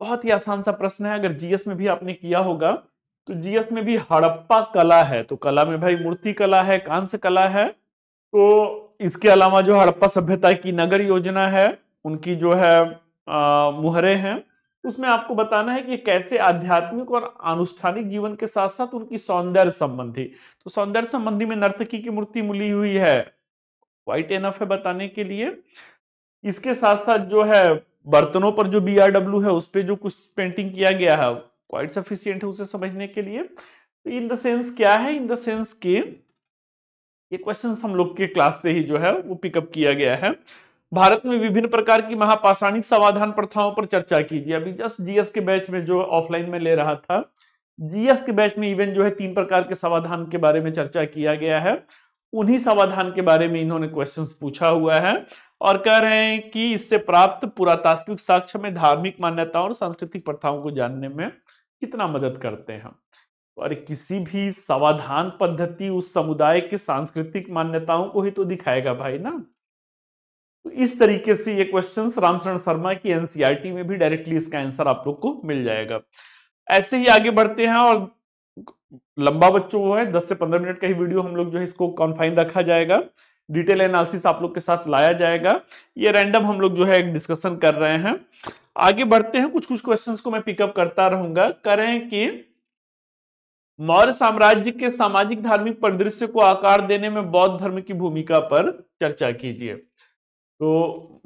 बहुत ही आसान सा प्रश्न है अगर जीएस में भी आपने किया होगा तो जीएस में भी हड़प्पा कला है तो कला में भाई मूर्ति कला है कांस्य कला है तो इसके अलावा जो हड़प्पा सभ्यता की नगर योजना है उनकी जो है मुहरे हैं उसमें आपको बताना है कि कैसे आध्यात्मिक और अनुष्ठानिक जीवन के साथ साथ उनकी सौंदर्य संबंधी तो सौंदर्य संबंधी में नर्तकी की मूर्ति मिली हुई है वाइट एनफ है बताने के लिए इसके साथ साथ जो है बर्तनों पर जो बी है उस पर जो कुछ पेंटिंग किया गया है क्वाइट सफिशियंट है उसे समझने के लिए तो इन द सेंस क्या है इन द सेंस के ये क्वेश्चन हम लोग के क्लास से ही जो है वो पिकअप किया गया है भारत में विभिन्न प्रकार की महापाषाणिक समाधान प्रथाओं पर चर्चा कीजिए अभी जस्ट जीएस के बैच में जो ऑफलाइन में ले रहा था जीएस के बैच में इवन जो है तीन प्रकार के समाधान के बारे में चर्चा किया गया है उन्हीं समाधान के बारे में इन्होंने क्वेश्चंस पूछा हुआ है और कह रहे हैं कि इससे प्राप्त पुरातात्विक साक्ष्य में धार्मिक मान्यताओं और सांस्कृतिक प्रथाओं को जानने में कितना मदद करते हैं और किसी भी समाधान पद्धति उस समुदाय के सांस्कृतिक मान्यताओं को ही तो दिखाएगा भाई ना तो इस तरीके से ये क्वेश्चन रामचरण शर्मा की एनसीईआरटी e में भी डायरेक्टली इसका आंसर आप लोग को मिल जाएगा ऐसे ही आगे बढ़ते हैं और लंबा बच्चों वो है 10 से 15 मिनट का ही वीडियो हम लोग जो है इसको कॉन्फाइन रखा जाएगा डिटेल एनालिसिस आप लोग के साथ लाया जाएगा ये रैंडम हम लोग जो है डिस्कशन कर रहे हैं आगे बढ़ते हैं कुछ कुछ क्वेश्चंस को मैं पिकअप करता रहूंगा करें कि मौर्य साम्राज्य के सामाजिक धार्मिक परिदृश्य को आकार देने में बौद्ध धर्म की भूमिका पर चर्चा कीजिए तो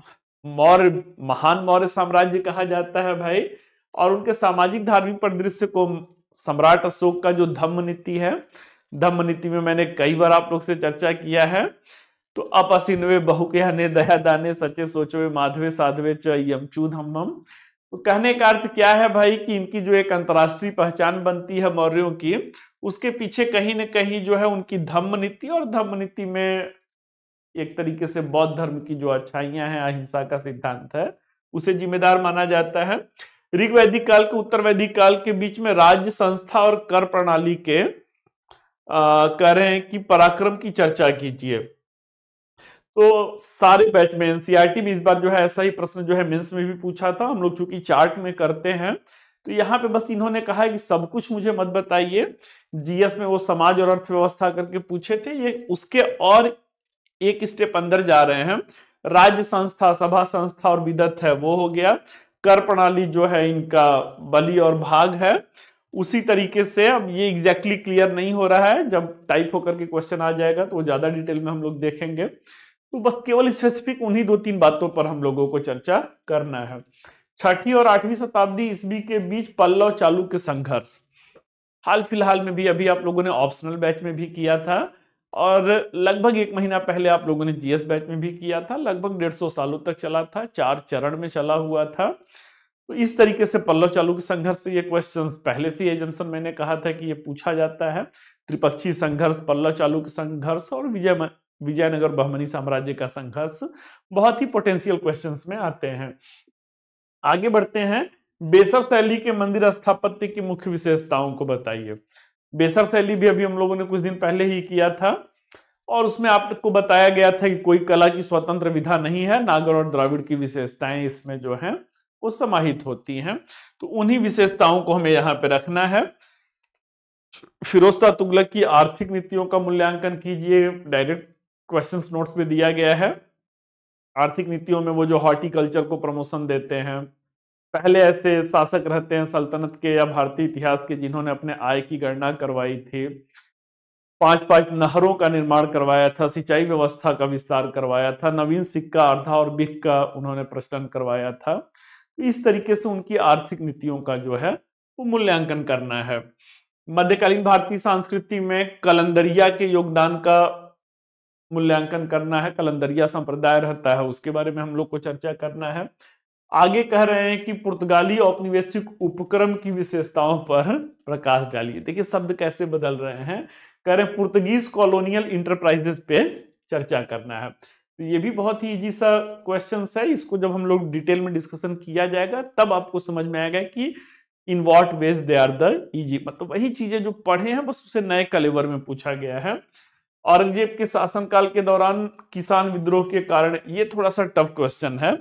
मौर्य महान मौर्य साम्राज्य कहा जाता है भाई और उनके सामाजिक धार्मिक परिदृश्य को सम्राट अशोक का जो धम्म नीति है धम्म नीति में मैंने कई बार आप लोग से चर्चा किया है तो अपसिनवे बहु के हने दया दाने सचे सोचवे माधवे साधवे चमचू धम्म तो कहने का अर्थ क्या है भाई कि इनकी जो एक अंतर्राष्ट्रीय पहचान बनती है मौर्यों की उसके पीछे कहीं ना कहीं जो है उनकी धम्म नीति और धम्म नीति में एक तरीके से बौद्ध धर्म की जो अच्छाइयां हैं अहिंसा का सिद्धांत है उसे जिम्मेदार माना जाता है ऋग वैदिक काल के उत्तर वैदिक काल के बीच में राज्य संस्था और कर प्रणाली के कह रहे हैं कि पराक्रम की चर्चा कीजिए तो सारे बैच में एनसीईआरटी e में इस बार जो है ऐसा ही प्रश्न जो है मेंस में भी पूछा था हम लोग चूंकि चार्ट में करते हैं तो यहाँ पे बस इन्होंने कहा है कि सब कुछ मुझे मत बताइए जीएस में वो समाज और अर्थव्यवस्था करके पूछे थे ये उसके और एक स्टेप अंदर जा रहे हैं राज्य संस्था सभा संस्था और विदत है वो हो गया कर प्रणाली जो है इनका बलि और भाग है उसी तरीके से अब ये एग्जैक्टली exactly क्लियर नहीं हो रहा है जब टाइप होकर के क्वेश्चन आ जाएगा तो वो ज्यादा डिटेल में हम लोग देखेंगे तो बस केवल स्पेसिफिक उन्हीं दो तीन बातों पर हम लोगों को चर्चा करना है छठी और आठवीं शताब्दी ईस्वी के बीच पल्लव चालू के संघर्ष हाल फिलहाल में भी अभी आप लोगों ने ऑप्शनल बैच में भी किया था और लगभग एक महीना पहले आप लोगों ने जीएस बैच में भी किया था लगभग डेढ़ सौ सालों तक चला था चार चरण में चला हुआ था तो इस तरीके से पल्लव चालू के संघर्ष ये क्वेश्चंस पहले से एजम्सन मैंने कहा था कि ये पूछा जाता है त्रिपक्षीय संघर्ष पल्लव चालू के संघर्ष और विजय विजयनगर बहमनी साम्राज्य का संघर्ष बहुत ही पोटेंशियल क्वेश्चन में आते हैं आगे बढ़ते हैं बेसर शैली के मंदिर स्थापत्य की मुख्य विशेषताओं को बताइए बेसर शैली भी अभी हम लोगों ने कुछ दिन पहले ही किया था और उसमें आपको बताया गया था कि कोई कला की स्वतंत्र विधा नहीं है नागर और द्राविड़ की विशेषताएं इसमें जो है वो समाहित होती हैं तो उन्हीं विशेषताओं को हमें यहाँ पे रखना है फिरोज शाह तुगलक की आर्थिक नीतियों का मूल्यांकन कीजिए डायरेक्ट क्वेश्चंस नोट्स में दिया गया है आर्थिक नीतियों में वो जो हॉर्टिकल्चर को प्रमोशन देते हैं पहले ऐसे शासक रहते हैं सल्तनत के या भारतीय इतिहास के जिन्होंने अपने आय की गणना करवाई थी पांच पांच नहरों का निर्माण करवाया था सिंचाई व्यवस्था का विस्तार करवाया था नवीन सिक्का अर्धा और बिख का उन्होंने प्रचलन करवाया था इस तरीके से उनकी आर्थिक नीतियों का जो है वो मूल्यांकन करना है मध्यकालीन भारतीय संस्कृति में कलंदरिया के योगदान का मूल्यांकन करना है कलंदरिया संप्रदाय रहता है उसके बारे में हम लोग को चर्चा करना है आगे कह रहे हैं कि पुर्तगाली औपनिवेशिक उपक्रम की विशेषताओं पर प्रकाश डालिए देखिए शब्द कैसे बदल रहे हैं कह रहे हैं पुर्तगीज कॉलोनियल इंटरप्राइजेस पे चर्चा करना है तो ये भी बहुत ही इजी सा क्वेश्चन है इसको जब हम लोग डिटेल में डिस्कशन किया जाएगा तब आपको समझ में आएगा कि in what ways they are the easy मतलब वही चीजें जो पढ़े हैं बस उसे नए कलेवर में पूछा गया है औरंगजेब के शासनकाल के दौरान किसान विद्रोह के कारण ये थोड़ा सा टफ क्वेश्चन है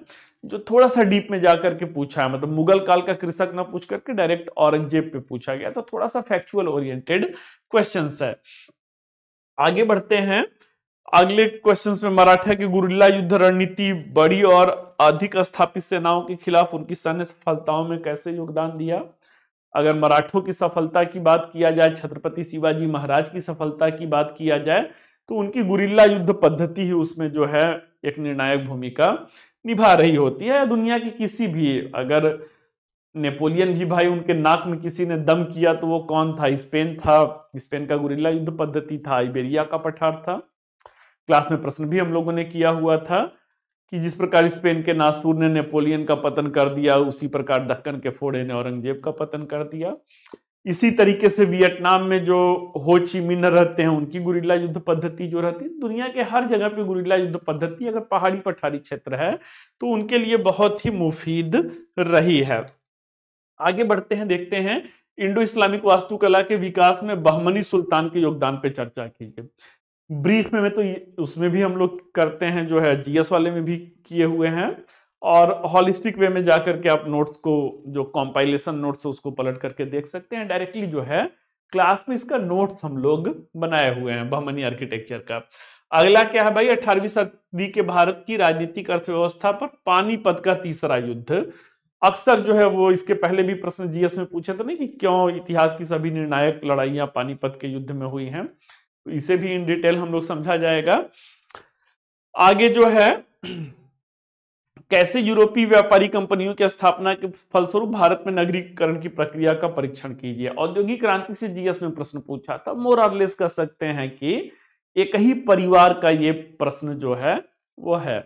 जो थोड़ा सा डीप में जाकर के पूछा है मतलब मुगल काल का कृषक ना पूछ करके डायरेक्ट औरंगजेब पे पूछा गया तो थोड़ा सा फैक्चुअल ओरिएंटेड क्वेश्चन है आगे बढ़ते हैं अगले क्वेश्चन में मराठा की गुरिल्ला युद्ध रणनीति बड़ी और अधिक स्थापित सेनाओं के खिलाफ उनकी सैन्य सफलताओं में कैसे योगदान दिया अगर मराठों की सफलता की बात किया जाए छत्रपति शिवाजी महाराज की सफलता की बात किया जाए तो उनकी गुरिल्ला युद्ध पद्धति ही उसमें जो है एक निर्णायक भूमिका निभा रही होती है या दुनिया की किसी भी अगर नेपोलियन भी भाई उनके नाक में किसी ने दम किया तो वो कौन था स्पेन था स्पेन का गुरिल्ला युद्ध पद्धति था आइबेरिया का पठार था क्लास में प्रश्न भी हम लोगों ने किया हुआ था कि जिस प्रकार स्पेन के नासूर ने नेपोलियन का पतन कर दिया उसी प्रकार दक्कन के फोड़े ने औरंगजेब का पतन कर दिया इसी तरीके से वियतनाम में जो होची मिन रहते हैं उनकी गुरिल्ला युद्ध पद्धति जो रहती है दुनिया के हर जगह पे गुरिल्ला युद्ध पद्धति अगर पहाड़ी पठारी क्षेत्र है तो उनके लिए बहुत ही मुफीद रही है आगे बढ़ते हैं देखते हैं इंडो इस्लामिक वास्तुकला के विकास में बहमनी सुल्तान के योगदान पे चर्चा कीजिए ब्रीफ में तो उसमें भी हम लोग करते हैं जो है जीएस वाले में भी किए हुए हैं और हॉलिस्टिक वे में जाकर के आप नोट्स को जो कॉम्पाइलेशन नोट्स है उसको पलट करके देख सकते हैं डायरेक्टली जो है क्लास में इसका नोट्स हम लोग बनाए हुए हैं बहमनी आर्किटेक्चर का अगला क्या है भाई अठारहवीं सदी के भारत की राजनीतिक अर्थव्यवस्था पर पानीपत का तीसरा युद्ध अक्सर जो है वो इसके पहले भी प्रश्न जीएस में पूछे तो नहीं कि क्यों इतिहास की सभी निर्णायक लड़ाइयां पानीपत के युद्ध में हुई हैं इसे भी इन डिटेल हम लोग समझा जाएगा आगे जो है कैसे यूरोपीय व्यापारी कंपनियों की स्थापना के फलस्वरूप भारत में नगरीकरण की प्रक्रिया का परीक्षण कीजिए औद्योगिक क्रांति से जीएस में प्रश्न पूछा था मोर कह सकते हैं कि एक ही परिवार का ये प्रश्न जो है वो है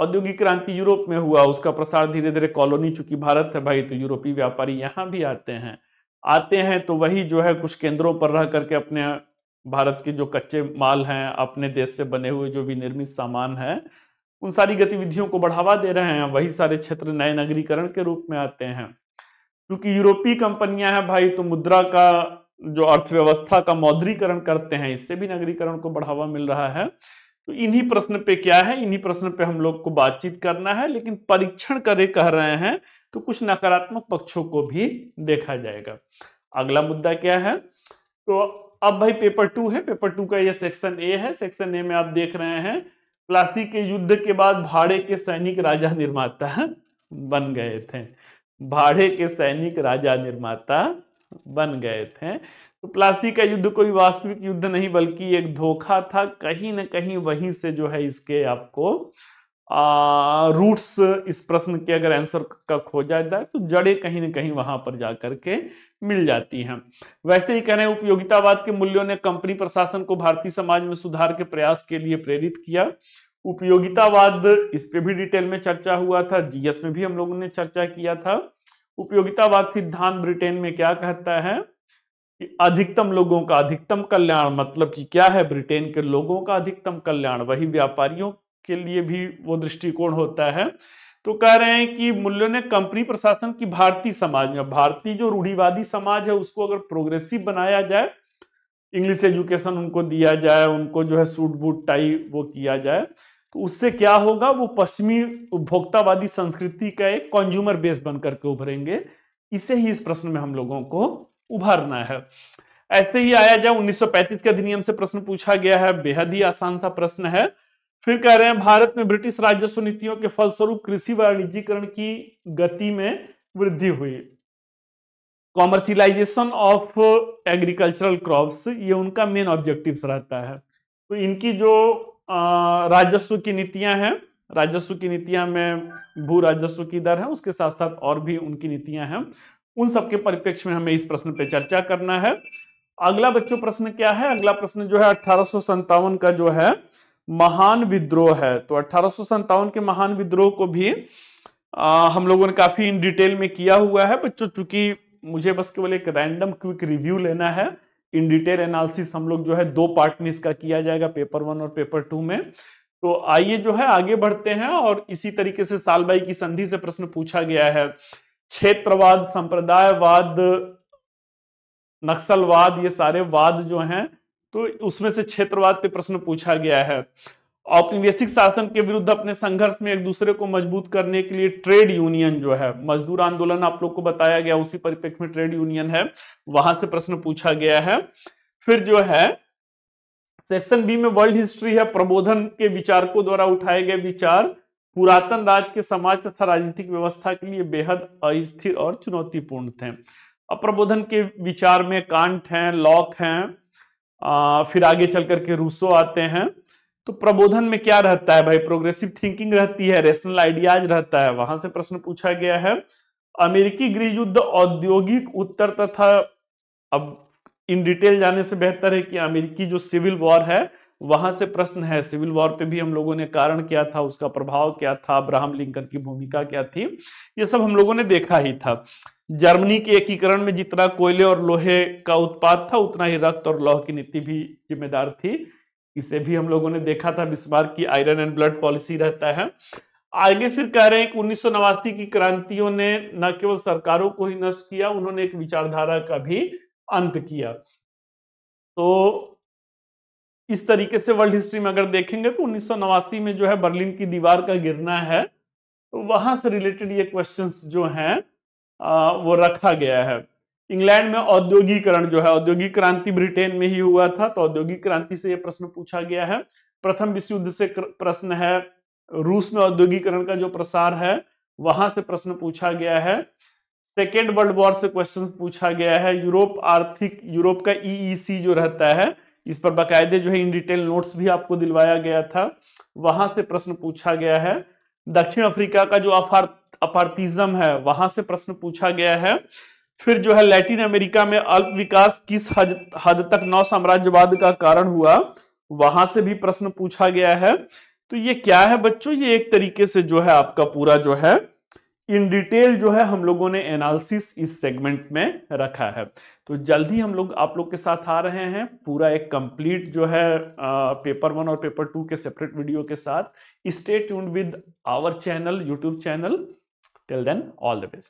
औद्योगिक क्रांति यूरोप में हुआ उसका प्रसार धीरे धीरे कॉलोनी चूंकि भारत है भाई तो यूरोपीय व्यापारी यहाँ भी आते हैं आते हैं तो वही जो है कुछ केंद्रों पर रह करके अपने भारत के जो कच्चे माल हैं अपने देश से बने हुए जो भी निर्मित सामान है उन सारी गतिविधियों को बढ़ावा दे रहे हैं वही सारे क्षेत्र नए नगरीकरण के रूप में आते हैं क्योंकि यूरोपीय कंपनियां हैं भाई तो मुद्रा का जो अर्थव्यवस्था का मौद्रीकरण करते हैं इससे भी नगरीकरण को बढ़ावा मिल रहा है तो इन्हीं प्रश्न पे क्या है इन्हीं प्रश्न पे हम लोग को बातचीत करना है लेकिन परीक्षण करे कह रहे हैं तो कुछ नकारात्मक पक्षों को भी देखा जाएगा अगला मुद्दा क्या है तो अब भाई पेपर टू है पेपर टू का यह सेक्शन ए है सेक्शन ए में आप देख रहे हैं प्लासी के युद्ध के बाद भाड़े के सैनिक राजा निर्माता बन गए थे भाड़े के सैनिक राजा निर्माता बन गए थे तो प्लासी का युद्ध कोई वास्तविक युद्ध नहीं बल्कि एक धोखा था कहीं ना कहीं वहीं से जो है इसके आपको रूट्स इस प्रश्न के अगर आंसर का खोजा जाए तो जड़ें कहीं ना कहीं वहां पर जाकर के मिल जाती हैं वैसे ही कह रहे हैं उपयोगितावाद के मूल्यों ने कंपनी प्रशासन को भारतीय समाज में सुधार के प्रयास के लिए प्रेरित किया उपयोगितावाद इस पे भी डिटेल में चर्चा हुआ था जीएस में भी हम लोगों ने चर्चा किया था उपयोगितावाद सिद्धांत ब्रिटेन में क्या कहता है कि अधिकतम लोगों का अधिकतम कल्याण मतलब कि क्या है ब्रिटेन के लोगों का अधिकतम कल्याण वही व्यापारियों के लिए भी वो दृष्टिकोण होता है तो कह रहे हैं कि मूल्यों ने कंपनी प्रशासन की भारतीय समाज में भारतीय जो रूढ़िवादी समाज है उसको अगर प्रोग्रेसिव बनाया जाए इंग्लिश एजुकेशन उनको दिया जाए उनको जो है सूट बूट टाई वो किया जाए तो उससे क्या होगा वो पश्चिमी उपभोक्तावादी संस्कृति का एक कंज्यूमर बेस बन करके उभरेंगे इसे ही इस प्रश्न में हम लोगों को उभरना है ऐसे ही आया जाए 1935 के अधिनियम से प्रश्न पूछा गया है बेहद ही आसान सा प्रश्न है फिर कह रहे हैं भारत में ब्रिटिश राजस्व नीतियों के फलस्वरूप कृषि वाणिज्यकरण की गति में वृद्धि हुई कॉमर्शियलाइजेशन ऑफ एग्रीकल्चरल क्रॉप्स ये उनका मेन ऑब्जेक्टिव रहता है तो इनकी जो राजस्व की नीतियां हैं राजस्व की नीतियां में भू राजस्व की दर है उसके साथ साथ और भी उनकी नीतियां हैं उन सबके परिप्रेक्ष्य में हमें इस प्रश्न पे चर्चा करना है अगला बच्चों प्रश्न क्या है अगला प्रश्न जो है अठारह का जो है महान विद्रोह है तो अठारह के महान विद्रोह को भी आ, हम लोगों ने काफी इन डिटेल में किया हुआ है बच्चों चूंकि मुझे बस केवल एक रैंडम क्विक रिव्यू लेना है इन डिटेल एनालिसिस हम लोग जो है दो पार्ट में इसका किया जाएगा पेपर वन और पेपर टू में तो आइए जो है आगे बढ़ते हैं और इसी तरीके से सालबाई की संधि से प्रश्न पूछा गया है क्षेत्रवाद संप्रदायवाद नक्सलवाद ये सारे वाद जो हैं तो उसमें से क्षेत्रवाद पे प्रश्न पूछा गया है औपनिवेशिक शासन के विरुद्ध अपने संघर्ष में एक दूसरे को मजबूत करने के लिए ट्रेड यूनियन जो है मजदूर आंदोलन आप लोग को बताया गया उसी परिप्रेक्ष्य में ट्रेड यूनियन है वहां से प्रश्न पूछा गया है फिर जो है सेक्शन बी में वर्ल्ड हिस्ट्री है प्रबोधन के विचारकों द्वारा उठाए गए विचार पुरातन राज के समाज तथा राजनीतिक व्यवस्था के लिए बेहद अस्थिर और चुनौतीपूर्ण थे अब प्रबोधन के विचार में कांट हैं लॉक हैं आ, फिर आगे चल करके रूसो आते हैं तो प्रबोधन में क्या रहता है भाई प्रोग्रेसिव थिंकिंग रहती है रेशनल आइडियाज रहता है वहां से प्रश्न पूछा गया है अमेरिकी गृह युद्ध औद्योगिक उत्तर तथा अब इन डिटेल जाने से बेहतर है कि अमेरिकी जो सिविल वॉर है वहां से प्रश्न है सिविल वॉर पे भी हम लोगों ने कारण क्या था उसका प्रभाव क्या था अब्राहम लिंकन की भूमिका क्या थी ये सब हम लोगों ने देखा ही था जर्मनी के एकीकरण में जितना कोयले और लोहे का उत्पाद था उतना ही रक्त और लौह की नीति भी जिम्मेदार थी इसे भी हम लोगों ने देखा था बिस्मार्क की आयरन एंड ब्लड पॉलिसी रहता है आगे फिर कह रहे हैं कि उन्नीस की क्रांतियों ने न केवल सरकारों को ही नष्ट किया उन्होंने एक विचारधारा का भी अंत किया तो इस तरीके से वर्ल्ड हिस्ट्री में अगर देखेंगे तो उन्नीस में जो है बर्लिन की दीवार का गिरना है तो वहां से रिलेटेड ये क्वेश्चंस जो हैं वो रखा गया है इंग्लैंड में औद्योगिकरण जो है औद्योगिक क्रांति ब्रिटेन में ही हुआ था तो औद्योगिक क्रांति से ये प्रश्न पूछा गया है प्रथम विश्व युद्ध से प्रश्न है रूस में औद्योगिकरण का जो प्रसार है वहां से प्रश्न पूछा गया है सेकेंड वर्ल्ड वॉर से क्वेश्चन पूछा गया है यूरोप आर्थिक यूरोप का ईईसी e e जो रहता है इस पर बाकायदे जो है इन डिटेल नोट्स भी आपको दिलवाया गया था वहां से प्रश्न पूछा गया है दक्षिण अफ्रीका का जो अपार्थिज्म है वहां से प्रश्न पूछा गया है फिर जो है लैटिन अमेरिका में अल्प विकास किस हद, हद तक नौ साम्राज्यवाद का कारण हुआ वहां से भी प्रश्न पूछा गया है तो ये क्या है बच्चों ये एक तरीके से जो है आपका पूरा जो है इन डिटेल जो है हम लोगों ने एनालिसिस इस सेगमेंट में रखा है तो जल्द ही हम लोग आप लोग के साथ आ रहे हैं पूरा एक कंप्लीट जो है आ, पेपर वन और पेपर टू के सेपरेट वीडियो के साथ stay tuned with our channel YouTube channel Till then, all the best.